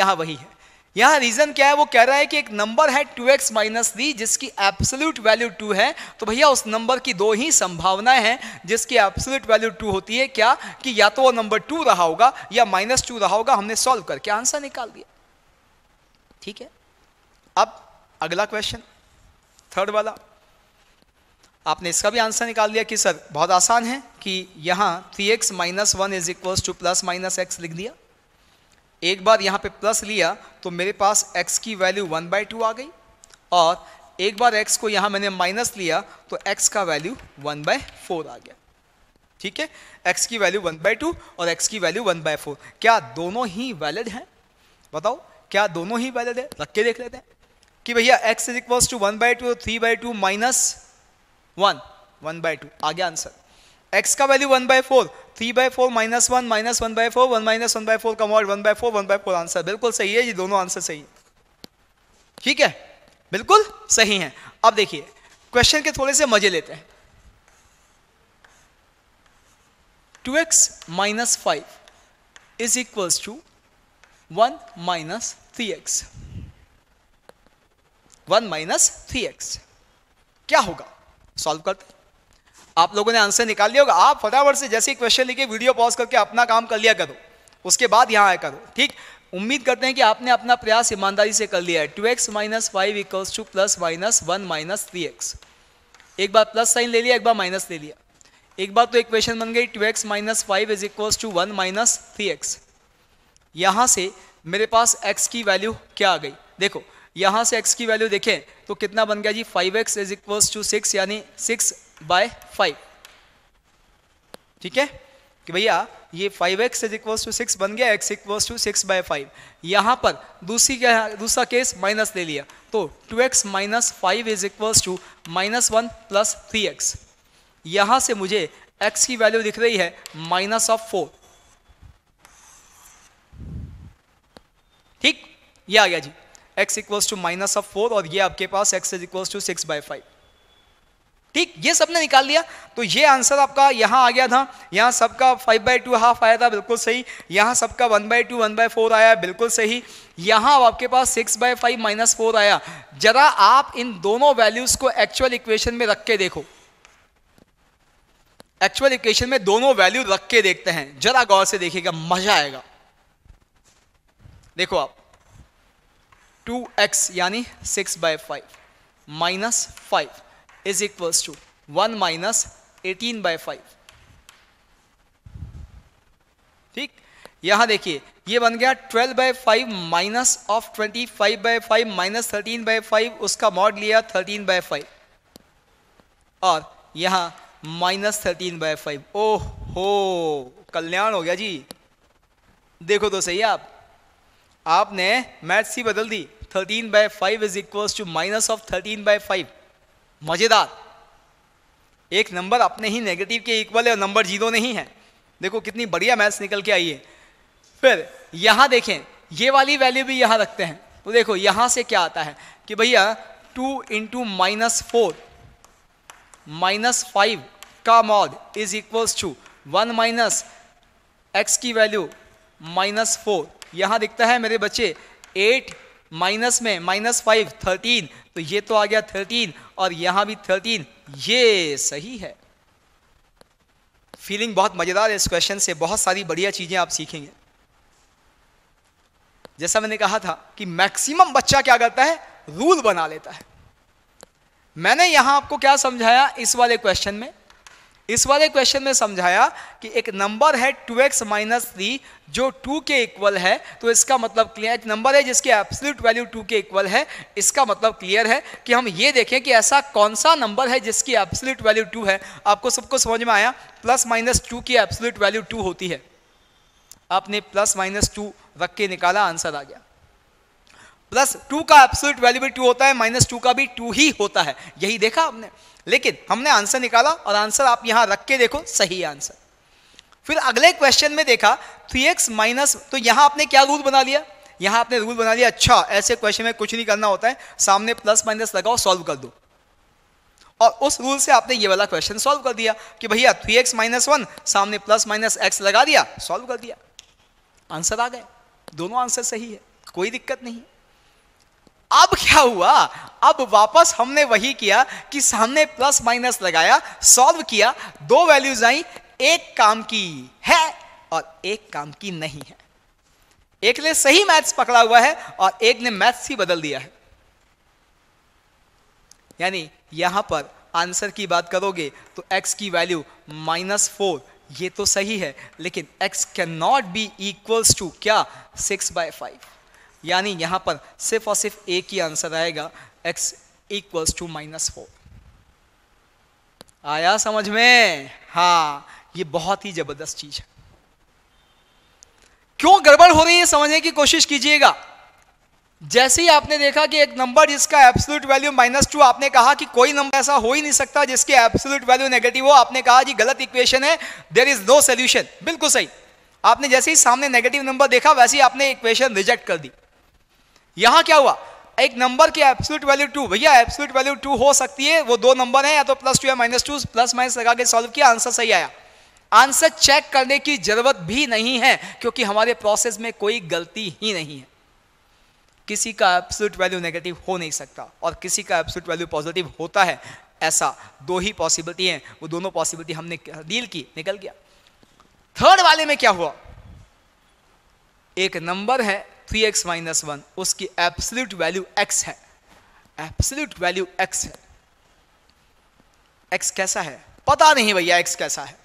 Speaker 1: यहां वही है यहां रीजन क्या है वो कह रहा है कि एक नंबर है टू एक्स माइनस दी जिसकी एब्सोल्यूट वैल्यू टू है तो भैया उस नंबर की दो ही संभावनाएं हैं जिसकी एब्सोल्यूट वैल्यू टू होती है क्या कि या तो वो नंबर टू रहा होगा या माइनस टू रहा होगा हमने सॉल्व करके आंसर निकाल दिया ठीक है अब अगला क्वेश्चन थर्ड वाला आपने इसका भी आंसर निकाल दिया कि सर बहुत आसान है कि यहां three x minus one is equals to plus minus x लिख दिया एक बार यहाँ पे प्लस लिया तो मेरे पास x की वैल्यू वन बाई टू आ गई और एक बार x को यहाँ मैंने माइनस लिया तो x का वैल्यू वन बाय फोर आ गया ठीक है x की वैल्यू वन बाय टू और x की वैल्यू वन बाय फोर क्या दोनों ही वैलिड हैं बताओ क्या दोनों ही वैलिड है रख के देख लेते हैं कि भैया x is equals to one by two three by two minus one one by two आ गया आंसर एक्स का value one by four three by four minus one minus one by four one minus one by four का mod one by four one by four answer बिल्कुल सही है ये दोनों answer सही है ठीक है बिल्कुल सही है अब देखिए क्वेश्चन के थोड़े से मजे लेते हैं two x minus five is equals to one minus three x one minus three x क्या होगा सॉल्व करते आप लोगों ने आंसर निकाल लिया होगा आप फटाफट से जैसे ही क्वेश्चन लिखे वीडियो पॉज करके अपना काम कर लिया करो उसके बाद यहाँ आया करो ठीक उम्मीद करते हैं कि आपने अपना प्रयास ईमानदारी से कर लिया है two x minus five equals to plus minus one minus three x एक बार प्लस साइन ले लिया एक बार माइनस ले लिया एक बार तो इक्वेशन बन गई two x minus five is equals to one minus three x यहाँ से मेरे पास एक्स की वैल्यू क्या आ गई देखो यहाँ से एक्स की वैल्यू देखें तो कितना बन गया जी five x is equals to six यानी सिक्स बाय फाइव ठीक है कि भैया ये five x is equal to six बन गया x equal to six by five यहां पर दूसरी क्या दूसरा केस माइनस ले लिया तो two x minus five is equal to minus one plus three x यहां से मुझे एक्स की वैल्यू दिख रही है माइनस ऑफ फोर ठीक ये आ गया जी x equals to minus of four और ये आपके पास x is equal to six by five ठीक ये सबने निकाल लिया तो ये आंसर आपका यहाँ आ गया था यहाँ सबका फाइव बाई टू हाफ आया था बिल्कुल सही यहाँ सबका one by two one by four आया बिल्कुल सही यहाँ आपके पास six by five minus four आया जरा आप इन दोनों वैल्यूज को एक्चुअल इक्वेशन में रख के देखो एक्चुअल इक्वेशन में दोनों वैल्यू रख के देखते हैं जरा गौर से देखिएगा मजा आएगा देखो आप टू एक्स यानी six by five minus five is equals to one minus eighteen by five ठीक यहां देखिए ये बन गया 12 by five minus of 25 by five minus thirteen by five उसका मॉड लिया 13 बाय फाइव और यहां माइनस थर्टीन बाय फाइव ओह हो कल्याण हो गया जी देखो तो सही आप आपने मैथ्स ही बदल दी 13 by five is equals to minus of 13 by five मज़ेदार एक नंबर अपने ही नेगेटिव के इक्वल है और नंबर जीरो नहीं है देखो कितनी बढ़िया मैथ्स निकल के आई है फिर यहाँ देखें ये वाली वैल्यू भी यहाँ रखते हैं तो देखो यहाँ से क्या आता है कि भैया two into minus four minus five का mod is equals to one minus x की वैल्यू माइनस फोर यहाँ दिखता है मेरे बच्चे एट माइनस में माइनस फाइव थर्टीन तो ये तो आ गया थर्टीन और यहां भी थर्टीन ये सही है फीलिंग बहुत मज़ेदार है इस क्वेश्चन से बहुत सारी बढ़िया चीज़ें आप सीखेंगे जैसा मैंने कहा था कि मैक्सिमम बच्चा क्या करता है रूल बना लेता है मैंने यहां आपको क्या समझाया इस वाले क्वेश्चन में इस वाले क्वेश्चन में समझाया कि एक नंबर है 2x एक्स माइनस थ्री जो 2 के इक्वल है तो इसका मतलब क्लियर नंबर है जिसकी एब्सोल्यूट वैल्यू 2 के इक्वल है इसका मतलब क्लियर है कि हम ये देखें कि ऐसा कौन सा नंबर है जिसकी एब्सोल्यूट वैल्यू 2 है आपको सबको समझ में आया प्लस माइनस टू की एब्सोल्यूट वैल्यू 2 होती है आपने प्लस माइनस टू रख के निकाला आंसर आ गया प्लस टू का एब्सोल्यूट वैल्यू भी टू होता है माइनस टू का भी टू ही होता है यही देखा आपने लेकिन हमने आंसर निकाला और आंसर आप यहां रख के देखो सही आंसर फिर अगले क्वेश्चन में देखा थ्री एक्स माइनस तो यहां आपने क्या रूल बना लिया यहां आपने रूल बना लिया अच्छा ऐसे क्वेश्चन में कुछ नहीं करना होता है सामने प्लस माइनस लगाओ सॉल्व कर दो और उस रूल से आपने ये वाला क्वेश्चन सॉल्व कर दिया कि भैया थ्री एक्स माइनस वन सामने प्लस माइनस एक्स लगा दिया सॉल्व कर दिया आंसर आ गए दोनों आंसर सही है कोई दिक्कत नहीं अब क्या हुआ अब वापस हमने वही किया कि हमने प्लस माइनस लगाया सॉल्व किया दो वैल्यूज आई एक काम की है और एक काम की नहीं है एक ने सही मैथ्स पकड़ा हुआ है और एक ने मैथ्स ही बदल दिया है यानी यहां पर आंसर की बात करोगे तो x की वैल्यू माइनस फोर ये तो सही है लेकिन x can not be equals to क्या सिक्स बाय फाइव यानी यहाँ पर सिर्फ और सिर्फ एक ही आंसर आएगा x equals to minus four आया समझ में हाँ ये बहुत ही जबरदस्त चीज है क्यों गड़बड़ हो रही है समझने की कोशिश कीजिएगा जैसे ही आपने देखा कि एक नंबर जिसका एब्सोल्यूट वैल्यू माइनस टू आपने कहा कि कोई नंबर ऐसा हो ही नहीं सकता जिसके एब्सोल्यूट वैल्यू नेगेटिव हो आपने कहा जी गलत इक्वेशन है देर इज नो सोल्यूशन बिल्कुल सही आपने जैसे ही सामने नेगेटिव नंबर देखा वैसे ही आपने इक्वेशन रिजेक्ट कर दी यहां क्या हुआ एक नंबर की एब्सोल्यूट वैल्यू टू भैया एब्सोल्यूट वैल्यू टू हो सकती है वो दो नंबर है या तो प्लस टू या माइनस टू प्लस माइनस लगा के सॉल्व किया आंसर सही आया आंसर चेक करने की जरूरत भी नहीं है क्योंकि हमारे प्रोसेस में कोई गलती ही नहीं है किसी का एब्सोल्यूट वैल्यू नेगेटिव हो नहीं सकता और किसी का एब्सोल्यूट वैल्यू पॉजिटिव होता है ऐसा दो ही पॉसिबिलिटी हैं वो दोनों पॉसिबिलिटी हमने डील की निकल गया थर्ड वाले में क्या हुआ एक नंबर है थ्री एक्स माइनस वन उसकी एप्सल्यूट वैल्यू एक्स है एप्सल्यूट वैल्यू एक्स है एक्स कैसा है पता नहीं भैया एक्स कैसा है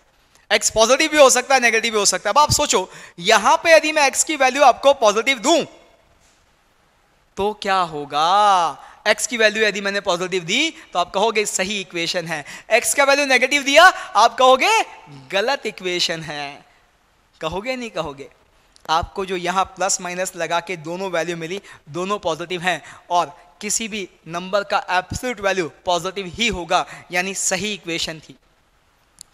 Speaker 1: एक्स पॉजिटिव भी हो सकता है नेगेटिव भी हो सकता है अब आप सोचो यहां पे यदि मैं एक्स की वैल्यू आपको पॉजिटिव दूं तो क्या होगा एक्स की वैल्यू यदि मैंने पॉजिटिव दी तो आप कहोगे सही इक्वेशन है एक्स का वैल्यू नेगेटिव दिया आप कहोगे गलत इक्वेशन है कहोगे नहीं कहोगे आपको जो यहाँ प्लस माइनस लगा के दोनों वैल्यू मिली दोनों पॉजिटिव हैं और किसी भी नंबर का एब्सोल्यूट वैल्यू पॉजिटिव ही होगा यानी सही इक्वेशन थी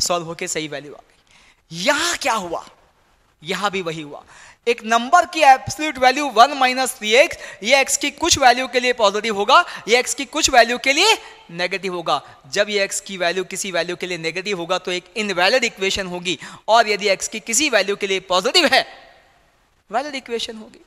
Speaker 1: सॉल्व होके सही वैल्यू आ गई यहाँ क्या हुआ यहाँ भी वही हुआ एक नंबर की absolute value one minus three x ये एक्स की कुछ वैल्यू के लिए पॉजिटिव होगा ये एक्स की कुछ वैल्यू के लिए नेगेटिव होगा जब ये एक्स की वैल्यू किसी वैल्यू के लिए नेगेटिव होगा तो एक इनवैलिड इक्वेशन होगी और यदि एक्स की किसी वैल्यू के लिए पॉजिटिव है वैलिड इक्वेशन होगी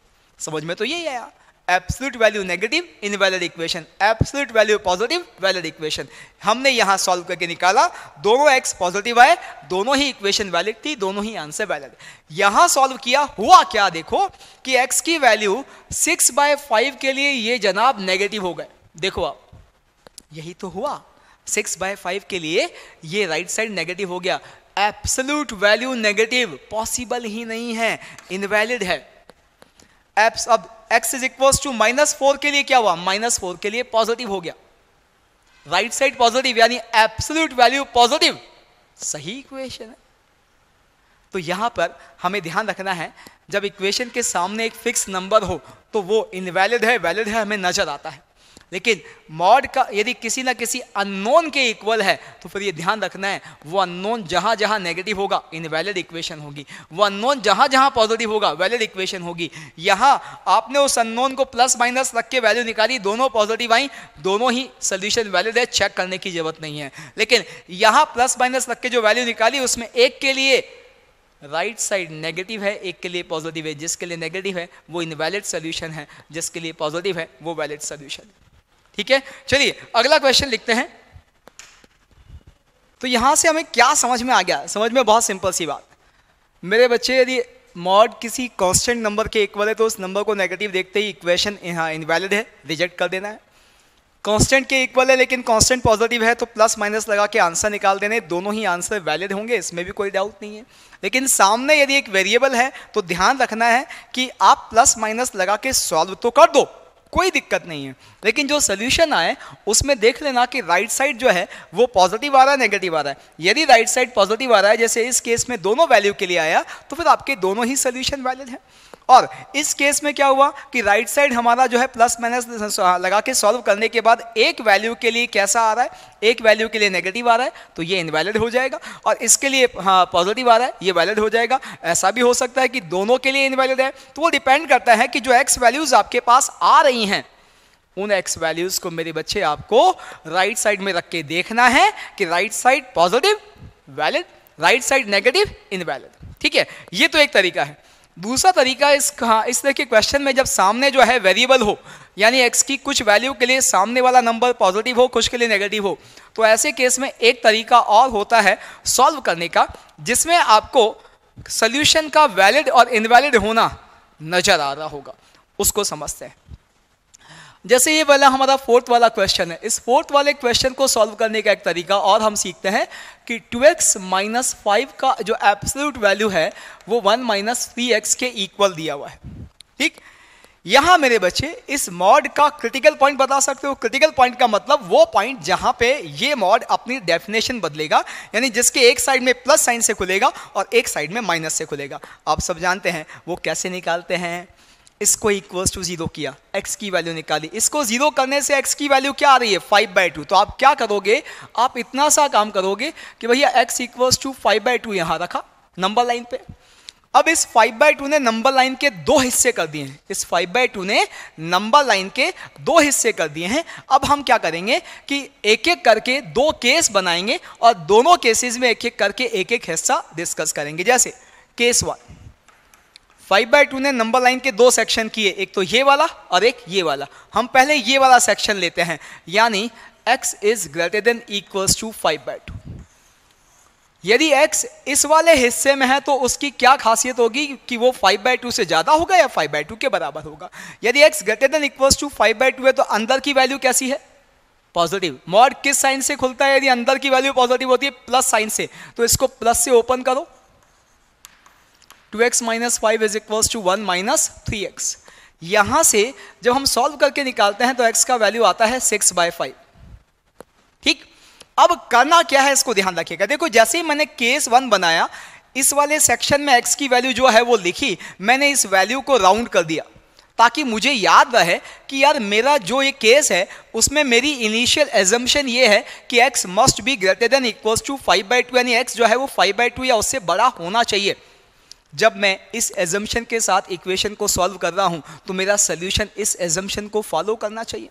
Speaker 1: समझ में तो यही आया absolute value negative invalid equation absolute value positive valid equation हमने यहाँ सॉल्व करके निकाला दोनों एक्स पॉजिटिव आए दोनों ही इक्वेशन वैलिड थी दोनों ही आंसर वैलिड यहाँ सॉल्व किया हुआ क्या देखो कि एक्स की वैल्यू सिक्स बाय फाइव के लिए ये जनाब नेगेटिव हो गए देखो आप यही तो हुआ सिक्स बाय फाइव के लिए ये राइट साइड नेगेटिव हो गया एप्सल्यूट वैल्यू नेगेटिव पॉसिबल ही नहीं है इनवैलिड है एप्स अब x is equal to minus four के लिए क्या हुआ माइनस फोर के लिए पॉजिटिव हो गया राइट साइड पॉजिटिव यानी एप्सल्यूट वैल्यू पॉजिटिव सही इक्वेशन है तो यहां पर हमें ध्यान रखना है जब इक्वेशन के सामने एक फिक्स नंबर हो तो वो इनवैलिड है वैलिड है हमें नजर आता है लेकिन मॉड का यदि किसी ना किसी अननोन के इक्वल है तो फिर ये ध्यान रखना है वो अननोन जहां जहां नेगेटिव होगा इनवैलिड इक्वेशन होगी वो अननोन जहां जहां पॉजिटिव होगा वैलिड इक्वेशन होगी यहां आपने उस अननोन को प्लस माइनस रख के वैल्यू निकाली दोनों पॉजिटिव आई दोनों ही सोल्यूशन वैलिड है चेक करने की जरूरत नहीं है लेकिन यहां प्लस माइनस रख के जो वैल्यू निकाली उसमें एक के लिए राइट साइड नेगेटिव है एक के लिए पॉजिटिव है जिसके लिए नेगेटिव है वो इनवैलिड सोल्यूशन है जिसके लिए पॉजिटिव है वो वैलिड सोल्यूशन है ठीक है चलिए अगला क्वेश्चन लिखते हैं तो यहां से हमें क्या समझ में आ गया समझ में बहुत सिंपल सी बात मेरे बच्चे यदि मॉड किसी कांस्टेंट नंबर के इक्वल है तो उस नंबर को नेगेटिव देखते ही इक्वेशन यहाँ इनवैलिड है रिजेक्ट कर देना है कांस्टेंट के इक्वल है लेकिन कांस्टेंट पॉजिटिव है तो प्लस माइनस लगा के आंसर निकाल देने दोनों ही आंसर वैलिड होंगे इसमें भी कोई डाउट नहीं है लेकिन सामने यदि एक वेरिएबल है तो ध्यान रखना है कि आप प्लस माइनस लगा के सॉल्व तो कर दो कोई दिक्कत नहीं है लेकिन जो सोल्यूशन आए उसमें देख लेना कि राइट साइड जो है वो पॉजिटिव आ रहा है नेगेटिव आ रहा है यदि राइट साइड पॉजिटिव आ रहा है जैसे इस केस में दोनों वैल्यू के लिए आया तो फिर आपके दोनों ही सोल्यूशन वैलिड है और इस केस में क्या हुआ कि राइट साइड हमारा जो है प्लस माइनस लगा के सॉल्व करने के बाद एक वैल्यू के लिए कैसा आ रहा है एक वैल्यू के लिए नेगेटिव आ रहा है तो ये इनवैलिड हो जाएगा और इसके लिए हाँ पॉजिटिव आ रहा है ये वैलिड हो जाएगा ऐसा भी हो सकता है कि दोनों के लिए इनवैलिड है तो वो डिपेंड करता है कि जो एक्स वैल्यूज़ आपके पास आ रही हैं उन एक्स वैल्यूज़ को मेरे बच्चे आपको राइट साइड में रख के देखना है कि right side positive valid right side negative invalid ठीक है ये तो एक तरीका है दूसरा तरीका इस कहा इस तरह के क्वेश्चन में जब सामने जो है वेरिएबल हो यानी एक्स की कुछ वैल्यू के लिए सामने वाला नंबर पॉजिटिव हो कुछ के लिए नेगेटिव हो तो ऐसे केस में एक तरीका और होता है सॉल्व करने का जिसमें आपको सोल्यूशन का वैलिड और इनवैलिड होना नज़र आ रहा होगा उसको समझते हैं जैसे ये वाला हमारा फोर्थ वाला क्वेश्चन है इस फोर्थ वाले क्वेश्चन को सॉल्व करने का एक तरीका और हम सीखते हैं कि 2x एक्स माइनस फाइव का जो एब्सोल्यूट वैल्यू है वो 1 माइनस थ्री के इक्वल दिया हुआ है ठीक यहाँ मेरे बच्चे इस मॉड का क्रिटिकल पॉइंट बता सकते हो क्रिटिकल पॉइंट का मतलब वो पॉइंट जहाँ पे ये मॉड अपनी डेफिनेशन बदलेगा यानी जिसके एक साइड में प्लस साइन से खुलेगा और एक साइड में माइनस से खुलेगा आप सब जानते हैं वो कैसे निकालते हैं इसको इक्वल्स टू जीरो किया एक्स की वैल्यू निकाली इसको जीरो करने से एक्स की वैल्यू क्या आ रही है फाइव बाई टू तो आप क्या करोगे आप इतना सा काम करोगे कि भैया x equals to five by two यहां रखा नंबर लाइन पे अब इस फाइव बाई टू ने नंबर लाइन के दो हिस्से कर दिए हैं इस फाइव बाई टू ने नंबर लाइन के दो हिस्से कर दिए हैं अब हम क्या करेंगे कि एक एक करके दो केस बनाएंगे और दोनों केसेस में एक एक करके एक एक हिस्सा डिस्कस करेंगे जैसे case one five by two ने नंबर लाइन के दो सेक्शन किए एक तो ये वाला और एक ये वाला हम पहले ये वाला सेक्शन लेते हैं यानी x is greater than equals to five by two यदि x इस वाले हिस्से में है तो उसकी क्या खासियत होगी कि वो 5 बाई टू से ज़्यादा होगा या 5 बाई टू के बराबर होगा यदि x greater than equals to 5 by two है तो अंदर की वैल्यू कैसी है पॉजिटिव मॉड किस साइन से खुलता है यदि अंदर की वैल्यू पॉजिटिव होती है प्लस साइन से तो इसको प्लस से ओपन करो two x minus five is equals to one minus three x यहाँ से जब हम सॉल्व करके निकालते हैं तो एक्स का वैल्यू आता है सिक्स बाय फाइव ठीक अब करना क्या है इसको ध्यान रखिएगा देखो जैसे ही मैंने केस वन बनाया इस वाले सेक्शन में एक्स की वैल्यू जो है वो लिखी मैंने इस वैल्यू को राउंड कर दिया ताकि मुझे याद रहे कि यार मेरा जो ये केस है उसमें मेरी इनिशियल एजम्पन ये है कि x must be greater than equals to five by two यानी एक्स जो है वो फाइव बाई टू या उससे बड़ा होना चाहिए जब मैं इस एजम्पन के साथ इक्वेशन को सॉल्व कर रहा हूं तो मेरा सोल्यूशन इस एजम्पन को फॉलो करना चाहिए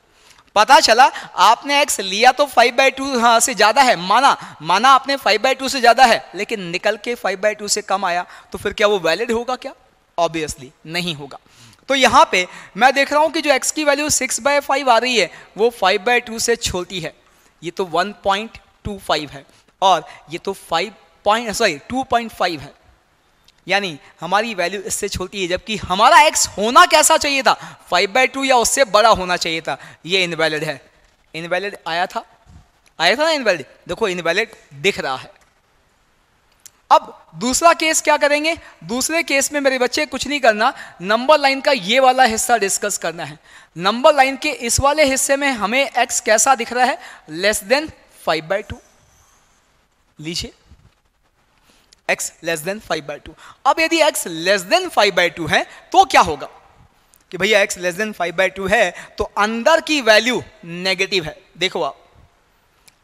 Speaker 1: पता चला आपने एक्स लिया तो फाइव बाई टू से ज़्यादा है माना माना आपने फाइव बाई टू से ज़्यादा है लेकिन निकल के फाइव बाई टू से कम आया तो फिर क्या वो वैलिड होगा क्या ऑब्वियसली नहीं होगा तो यहां पे मैं देख रहा हूं कि जो एक्स की वैल्यू सिक्स बाय फाइव आ रही है वो फाइव बाय टू से छोटी है ये तो वन पॉइंट टू फाइव है और ये तो five point sorry two point five है यानी हमारी वैल्यू इससे छोटी है जबकि हमारा एक्स होना कैसा चाहिए था फाइव बाई टू या उससे बड़ा होना चाहिए था ये इनवैलिड है इनवैलिड आया था आया था ना इनवैलिड देखो इनवैलिड दिख रहा है अब दूसरा केस क्या करेंगे दूसरे केस में मेरे बच्चे कुछ नहीं करना नंबर लाइन का ये वाला हिस्सा डिस्कस करना है नंबर लाइन के इस वाले हिस्से में हमें एक्स कैसा दिख रहा है less than five by two लीजिए x less than five by two अब यदि x less than five by two है तो क्या होगा कि भैया x less than five by two है तो अंदर की वैल्यू नेगेटिव है देखो आप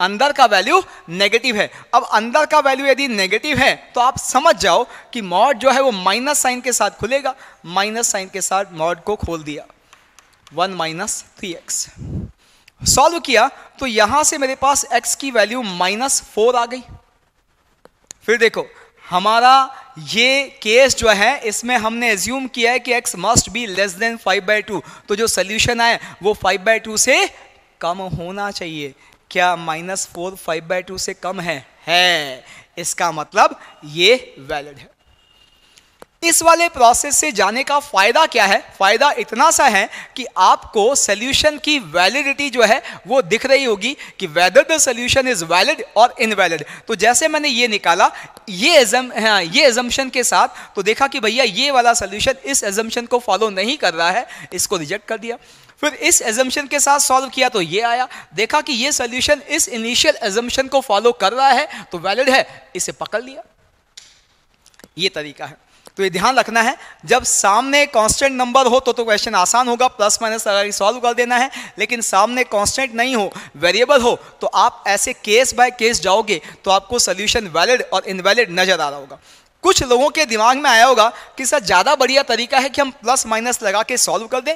Speaker 1: अंदर का वैल्यू नेगेटिव है अब अंदर का वैल्यू यदि नेगेटिव है तो आप समझ जाओ कि मॉड जो है वो माइनस साइन के साथ खुलेगा माइनस साइन के साथ मॉड को खोल दिया one minus three x solve किया तो यहां से मेरे पास x की वैल्यू माइनस फोर आ गई फिर देखो हमारा ये केस जो है इसमें हमने एज्यूम किया है कि x must be less than five by two तो जो सोल्यूशन आए वो फाइव बाई टू से कम होना चाहिए क्या minus four five by two से कम है है इसका मतलब ये वैलिड है इस वाले प्रोसेस से जाने का फ़ायदा क्या है फ़ायदा इतना सा है कि आपको सोल्यूशन की वैलिडिटी जो है वो दिख रही होगी कि whether the solution is valid और इनवैलिड तो जैसे मैंने ये निकाला ये एजम हाँ ये एजम्पन के साथ तो देखा कि भैया ये वाला सोल्यूशन इस एजम्पन को फॉलो नहीं कर रहा है इसको रिजेक्ट कर दिया फिर इस एजम्पन के साथ सॉल्व किया तो ये आया देखा कि ये सोल्यूशन इस इनिशियल एजम्पन को फॉलो कर रहा है तो वैलिड है इसे पकड़ लिया ये तरीका है तो ये ध्यान रखना है जब सामने कांस्टेंट नंबर हो तो तो क्वेश्चन आसान होगा प्लस माइनस अगर सॉल्व कर देना है लेकिन सामने कांस्टेंट नहीं हो वेरिएबल हो तो आप ऐसे केस बाय केस जाओगे तो आपको सोल्यूशन वैलिड और इनवैलिड नजर आ रहा होगा कुछ लोगों के दिमाग में आया होगा कि सर ज़्यादा बढ़िया तरीका है कि हम प्लस माइनस लगा के सॉल्व कर दें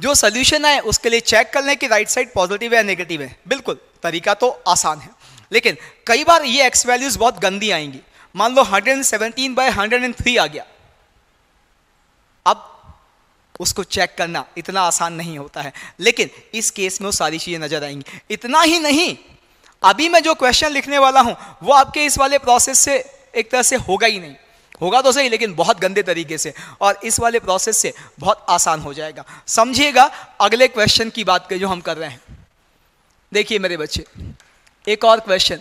Speaker 1: जो सोल्यूशन है उसके लिए चेक कर लें कि राइट साइड पॉजिटिव है या नेगेटिव है बिल्कुल तरीका तो आसान है लेकिन कई बार ये एक्स वैल्यूज़ बहुत गंदी आएंगी मान लो 117 बाय 103 आ गया अब उसको चेक करना इतना आसान नहीं होता है लेकिन इस केस में वो सारी चीज़ें नजर आएंगी इतना ही नहीं अभी मैं जो क्वेश्चन लिखने वाला हूं वो आपके इस वाले प्रोसेस से एक तरह से होगा ही नहीं होगा तो सही लेकिन बहुत गंदे तरीके से और इस वाले प्रोसेस से बहुत आसान हो जाएगा समझिएगा अगले क्वेश्चन की बात जो हम कर रहे हैं देखिए मेरे बच्चे एक और क्वेश्चन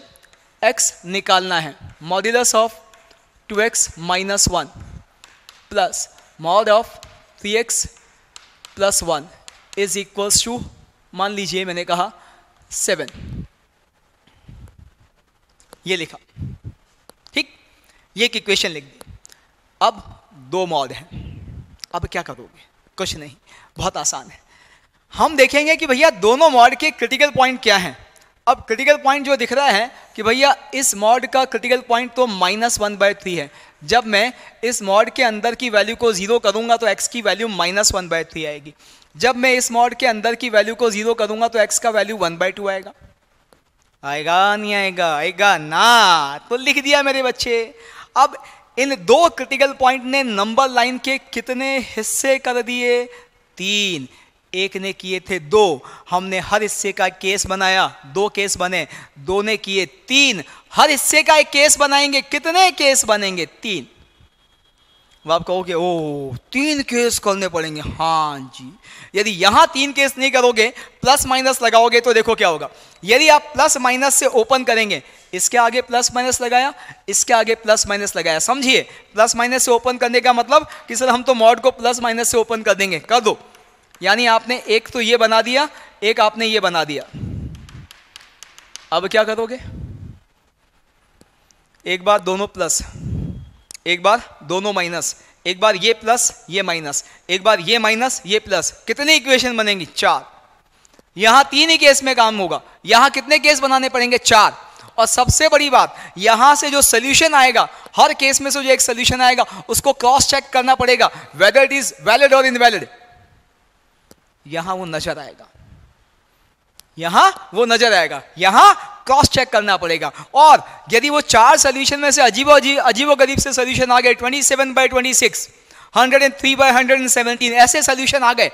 Speaker 1: एक्स निकालना है modulus of two x minus one plus mod of three x plus one is equals to मान लीजिए मैंने कहा सेवन ये लिखा ठीक ये एक इक्वेशन लिख दी अब दो मॉड हैं अब क्या करोगे कुछ नहीं बहुत आसान है हम देखेंगे कि भैया दोनों मॉड के क्रिटिकल पॉइंट क्या हैं अब क्रिटिकल पॉइंट जो दिख रहा है कि भैया इस मॉड का क्रिटिकल पॉइंट तो माइनस वन बाय थ्री है जब मैं इस मॉड के अंदर की वैल्यू को जीरो करूंगा तो एक्स की value minus one by three आएगी जब मैं इस मॉड के अंदर की वैल्यू को जीरो करूंगा तो एक्स का वैल्यू वन बाय टू आएगा आएगा नहीं आएगा आएगा ना तो लिख दिया मेरे बच्चे अब इन दो क्रिटिकल पॉइंट ने नंबर लाइन के कितने हिस्से कर दिए तीन एक ने किए थे दो हमने हर हिस्से का केस बनाया दो केस बने दो ने किए तीन हर हिस्से का एक केस बनाएंगे कितने केस बनेंगे तीन वो आप कहोगे ओ तीन केस करने पड़ेंगे हाँ जी यदि यहां तीन केस नहीं करोगे प्लस माइनस लगाओगे तो देखो क्या होगा यदि आप प्लस माइनस से ओपन करेंगे इसके आगे प्लस माइनस लगाया इसके आगे प्लस माइनस लगाया समझिए प्लस माइनस से ओपन करने का मतलब कि सर हम तो मॉड को प्लस माइनस से ओपन कर देंगे कर दो यानी आपने एक तो ये बना दिया एक आपने ये बना दिया अब क्या करोगे एक बार दोनों प्लस एक बार दोनों माइनस एक बार ये प्लस ये माइनस एक बार ये माइनस ये प्लस कितने इक्वेशन बनेंगी चार यहां तीन ही केस में काम होगा यहां कितने केस बनाने पड़ेंगे चार और सबसे बड़ी बात यहां से जो सोल्यूशन आएगा हर केस में से जो एक सोल्यूशन आएगा उसको क्रॉस चेक करना पड़ेगा वेदर इट इज वैलिड और इनवैलिड यहां वो नजर आएगा यहां वो नजर आएगा यहां क्रॉस चेक करना पड़ेगा और यदि वो चार सोल्यूशन में से अजीबो अजीब अजीबो गरीब से सोल्यूशन आ गए 27 three by hundred and seventeen ऐसे सोल्यूशन आ गए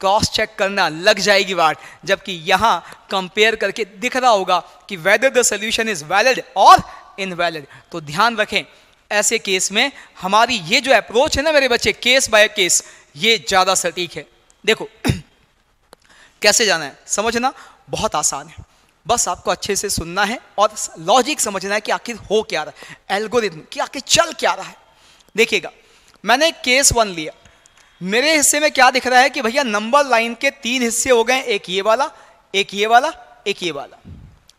Speaker 1: क्रॉस चेक करना लग जाएगी वाट जबकि यहां कंपेयर करके दिख रहा होगा कि whether the solution is valid और इनवैलिड तो ध्यान रखें ऐसे केस में हमारी ये जो अप्रोच है ना मेरे बच्चे केस बाय केस ये ज़्यादा सटीक है देखो (clears throat) कैसे जाना है समझना बहुत आसान है बस आपको अच्छे से सुनना है और लॉजिक समझना है कि आखिर हो क्या रहा है एल्गोरिथम कि आखिर चल क्या रहा है देखिएगा मैंने केस वन लिया मेरे हिस्से में क्या दिख रहा है कि भैया नंबर लाइन के तीन हिस्से हो गए एक ये वाला एक ये वाला एक ये वाला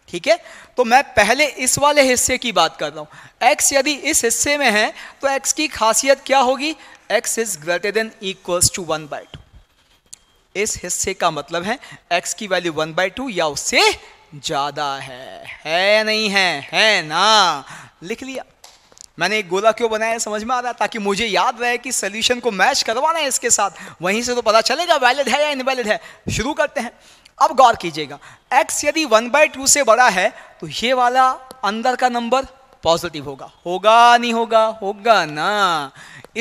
Speaker 1: ठीक है तो मैं पहले इस वाले हिस्से की बात कर रहा हूँ एक्स यदि इस हिस्से में है तो एक्स की खासियत क्या होगी x is greater than equals to one by two इस हिस्से का मतलब है x की वैल्यू वन बाई टू या उससे ज़्यादा है है नहीं है है ना लिख लिया मैंने एक गोला क्यों बनाया समझ में आ रहा ताकि मुझे याद रहे कि सोल्यूशन को मैच करवाना है इसके साथ वहीं से तो पता चलेगा वैलिड है या इनवैलिड है शुरू करते हैं अब गौर कीजिएगा x यदि वन बाई टू से बड़ा है तो ये वाला अंदर का नंबर पॉजिटिव होगा होगा नहीं होगा होगा ना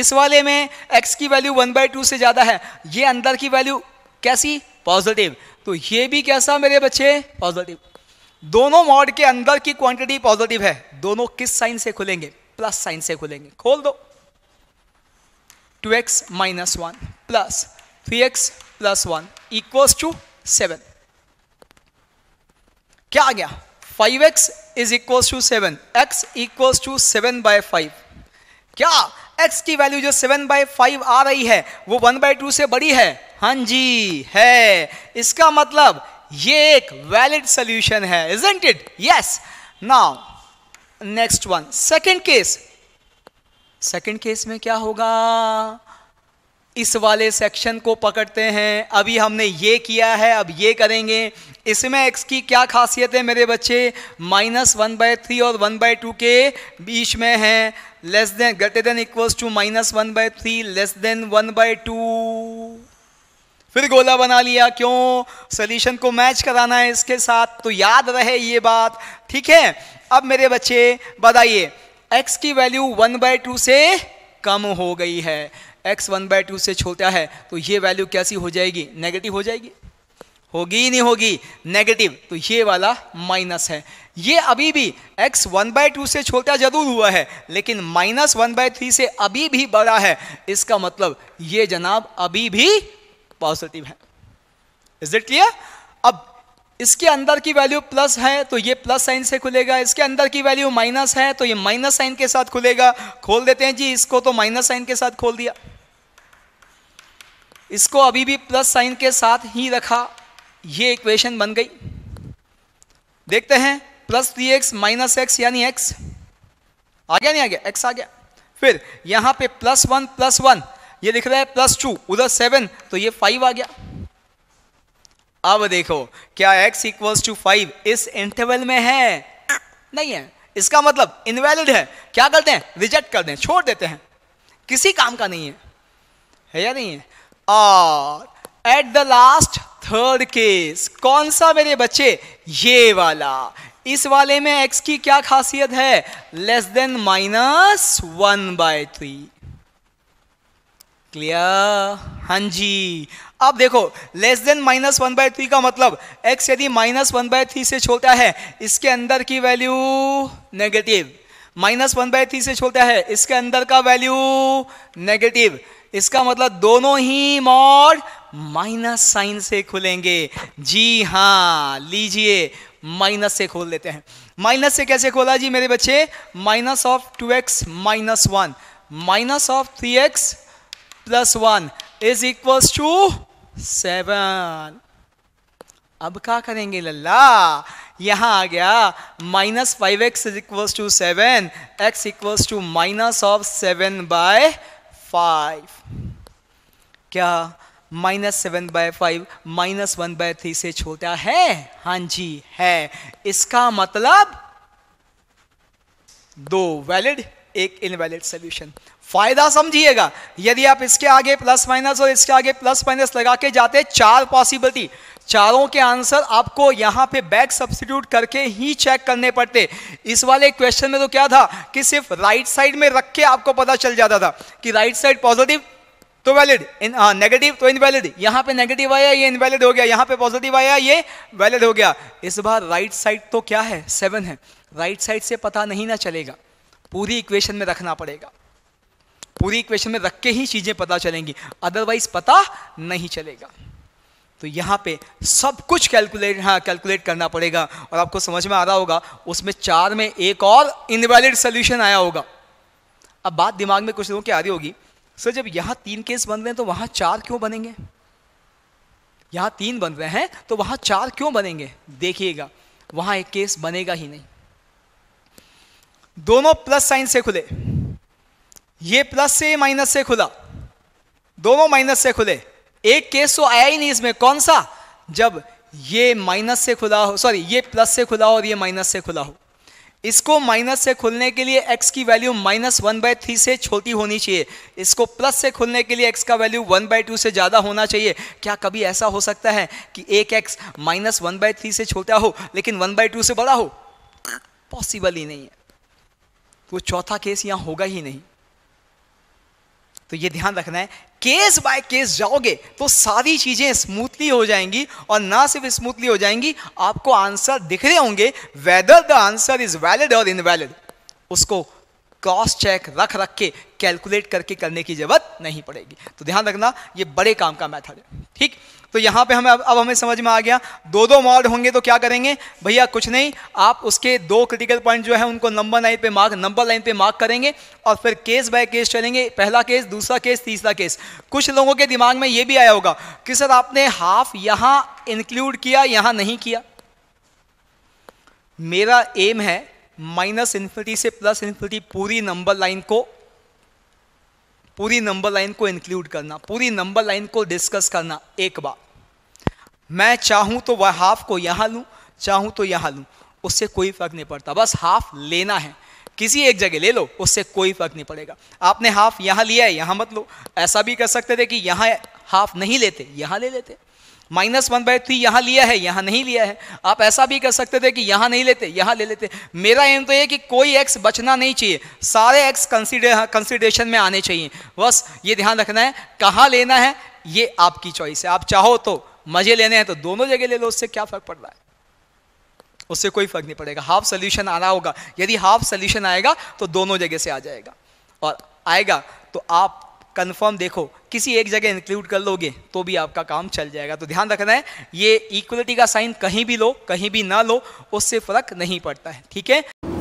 Speaker 1: इस वाले में x की वैल्यू वन बाई टू से ज़्यादा है ये अंदर की वैल्यू कैसी पॉजिटिव तो ये भी कैसा मेरे बच्चे पॉजिटिव दोनों मॉड के अंदर की क्वांटिटी पॉजिटिव है दोनों किस साइन से खुलेंगे प्लस साइन से खुलेंगे खोल दो 2x x minus one plus three x plus one equals to seven क्या आ गया 5x x is equal to seven x equal to seven by five क्या एक्स की वैल्यू जो सेवन बाई फाइव आ रही है वो वन बाई टू से बड़ी है हाँ जी है इसका मतलब ये एक वैलिड सोल्यूशन है isn't it yes now next one second case second case में क्या होगा इस वाले सेक्शन को पकड़ते हैं अभी हमने ये किया है अब ये करेंगे इसमें एक्स की क्या खासियत है मेरे बच्चे माइनस वन बाय थ्री और वन बाय टू के बीच में है less than greater than equals to minus one by three less than one by two फिर गोला बना लिया क्यों सॉल्यूशन को मैच कराना है इसके साथ तो याद रहे ये बात ठीक है अब मेरे बच्चे बताइए एक्स की वैल्यू वन बाय टू से कम हो गई है एक्स वन बाई टू से छोटा है तो ये वैल्यू कैसी हो जाएगी नेगेटिव हो जाएगी होगी ही नहीं होगी नेगेटिव तो ये वाला माइनस है ये अभी भी x वन बाई टू से छोटा जरूर हुआ है लेकिन माइनस वन बाय थ्री से अभी भी बड़ा है इसका मतलब ये जनाब अभी भी पॉजिटिव है इज इट क्लियर अब इसके अंदर की वैल्यू प्लस है तो ये प्लस साइन से खुलेगा इसके अंदर की वैल्यू माइनस है तो ये माइनस साइन के साथ खुलेगा खोल देते हैं जी इसको तो माइनस साइन के साथ खोल दिया इसको अभी भी प्लस साइन के साथ ही रखा ये इक्वेशन बन गई देखते हैं plus three x minus x यानी एक्स आ गया नहीं आ गया एक्स आ गया फिर यहां पे प्लस वन प्लस वन ये लिख रहा है प्लस टू उधर सेवन तो ये फाइव आ गया अब देखो क्या x इक्वल्स टू फाइव इस इंटरवल में है नहीं है इसका मतलब इनवैलिड है क्या करते हैं रिजेक्ट कर दें छोड़ देते हैं किसी काम का नहीं है है या नहीं है और at the last third case कौन सा मेरे बच्चे ये वाला इस वाले में x की क्या खासियत है less than minus one by three clear हाँ जी अब देखो less than minus one by three का मतलब x यदि माइनस वन बाय थ्री से छोटा है इसके अंदर की value negative minus one by three से छोटा है इसके अंदर का वैल्यू नेगेटिव इसका मतलब दोनों ही मॉड माइनस साइन से खुलेंगे जी हाँ लीजिए माइनस से खोल देते हैं माइनस से कैसे खोला जी मेरे बच्चे minus of two x minus one minus of three x plus one is equals to seven अब क्या करेंगे लल्ला यहां आ गया minus five x is equal to seven x equal to minus of seven by five क्या minus seven by five minus one by three से छोटा है हाँ जी है इसका मतलब दो वैलिड एक इनवैलिड सोल्यूशन फायदा समझिएगा यदि आप इसके आगे प्लस माइनस और इसके आगे प्लस माइनस लगा के जाते चार पॉसिबिलिटी चारों के आंसर आपको यहां पे बैक सब्सिट्यूट करके ही चेक करने पड़ते इस वाले क्वेश्चन में तो क्या था कि सिर्फ राइट साइड में रख के आपको पता चल जाता था कि राइट साइड पॉजिटिव तो वैलिड इन नेगेटिव तो इनवैलिड यहां पे नेगेटिव आया ये इनवैलिड हो गया यहां पे पॉजिटिव आया ये वैलिड हो गया इस बार राइट साइड तो क्या है सेवन है राइट साइड से पता नहीं ना चलेगा पूरी इक्वेशन में रखना पड़ेगा पूरी इक्वेशन में रख के ही चीज़ें पता चलेंगी अदरवाइज पता नहीं चलेगा तो यहाँ पे सब कुछ कैलकुलेट हाँ कैलकुलेट करना पड़ेगा और आपको समझ में आ रहा होगा उसमें चार में एक और इनवैलिड सोल्यूशन आया होगा अब बात दिमाग में कुछ लोगों की आ रही होगी सर जब यहाँ तीन केस बन रहे हैं तो वहाँ चार क्यों बनेंगे यहाँ तीन बन रहे हैं तो वहाँ चार क्यों बनेंगे देखिएगा वहाँ एक केस बनेगा ही नहीं दोनों प्लस साइन से खुले ये प्लस से माइनस से खुला दोनों माइनस से खुले एक केस तो आया ही नहीं इसमें कौन सा जब ये माइनस से खुला हो सॉरी ये प्लस से खुला हो और ये माइनस से खुला हो इसको माइनस से खुलने के लिए एक्स की value minus one by three से छोटी होनी चाहिए इसको प्लस से खुलने के लिए एक्स का वैल्यू वन बाय टू से ज़्यादा होना चाहिए क्या कभी ऐसा हो सकता है कि एक x minus one by three से छोटा हो लेकिन वन बाय टू से बड़ा हो पॉसिबल ही नहीं है वो चौथा केस यहां होगा ही नहीं तो ये ध्यान रखना है केस बाय केस जाओगे तो सारी चीजें स्मूथली हो जाएंगी और ना सिर्फ स्मूथली हो जाएंगी आपको आंसर दिख रहे होंगे whether the answer is valid और इनवैलिड उसको क्रॉस चेक रख रख के कैलकुलेट करके करने की जरूरत नहीं पड़ेगी तो ध्यान रखना ये बड़े काम का मैथड है ठीक तो यहाँ पे हमें अब, अब हमें समझ में आ गया दो दो मॉड होंगे तो क्या करेंगे भैया कुछ नहीं आप उसके दो क्रिटिकल पॉइंट जो है उनको नंबर लाइन पे मार्क नंबर लाइन पे मार्क करेंगे और फिर केस बाय केस चलेंगे पहला केस दूसरा केस तीसरा केस कुछ लोगों के दिमाग में ये भी आया होगा कि सर आपने हाफ यहाँ इंक्लूड किया यहाँ नहीं किया मेरा एम है माइनस इन्फिनिटी से प्लस इन्फिनिटी पूरी नंबर लाइन को पूरी नंबर लाइन को इंक्लूड करना पूरी नंबर लाइन को डिस्कस करना एक बार मैं चाहूँ तो वह हाफ को यहाँ लूँ चाहूँ तो यहाँ लूँ उससे कोई फर्क नहीं पड़ता बस हाफ लेना है किसी एक जगह ले लो उससे कोई फर्क नहीं पड़ेगा आपने हाफ यहाँ लिया है यहाँ मत लो ऐसा भी कर सकते थे कि यहाँ हाफ नहीं लेते यहाँ ले लेते माइनस वन बाय थ्री यहां लिया है यहां नहीं लिया है आप ऐसा भी कर सकते थे कि यहां नहीं लेते यहां ले लेते मेरा एम तो ये कि कोई एक्स बचना नहीं चाहिए सारे एक्स कंसिडरेशन में आने चाहिए बस ये ध्यान रखना है कहां लेना है ये आपकी चॉइस है आप चाहो तो मजे लेने हैं तो दोनों जगह ले लो उससे क्या फर्क पड़ रहा है उससे कोई फर्क नहीं पड़ेगा हाफ सोल्यूशन आना होगा यदि हाफ सोल्यूशन आएगा तो दोनों जगह से आ जाएगा और आएगा तो आप कन्फर्म देखो किसी एक जगह इंक्लूड कर लोगे तो भी आपका काम चल जाएगा तो ध्यान रखना है ये इक्वलिटी का साइन कहीं भी लो कहीं भी ना लो उससे फ़र्क नहीं पड़ता है ठीक है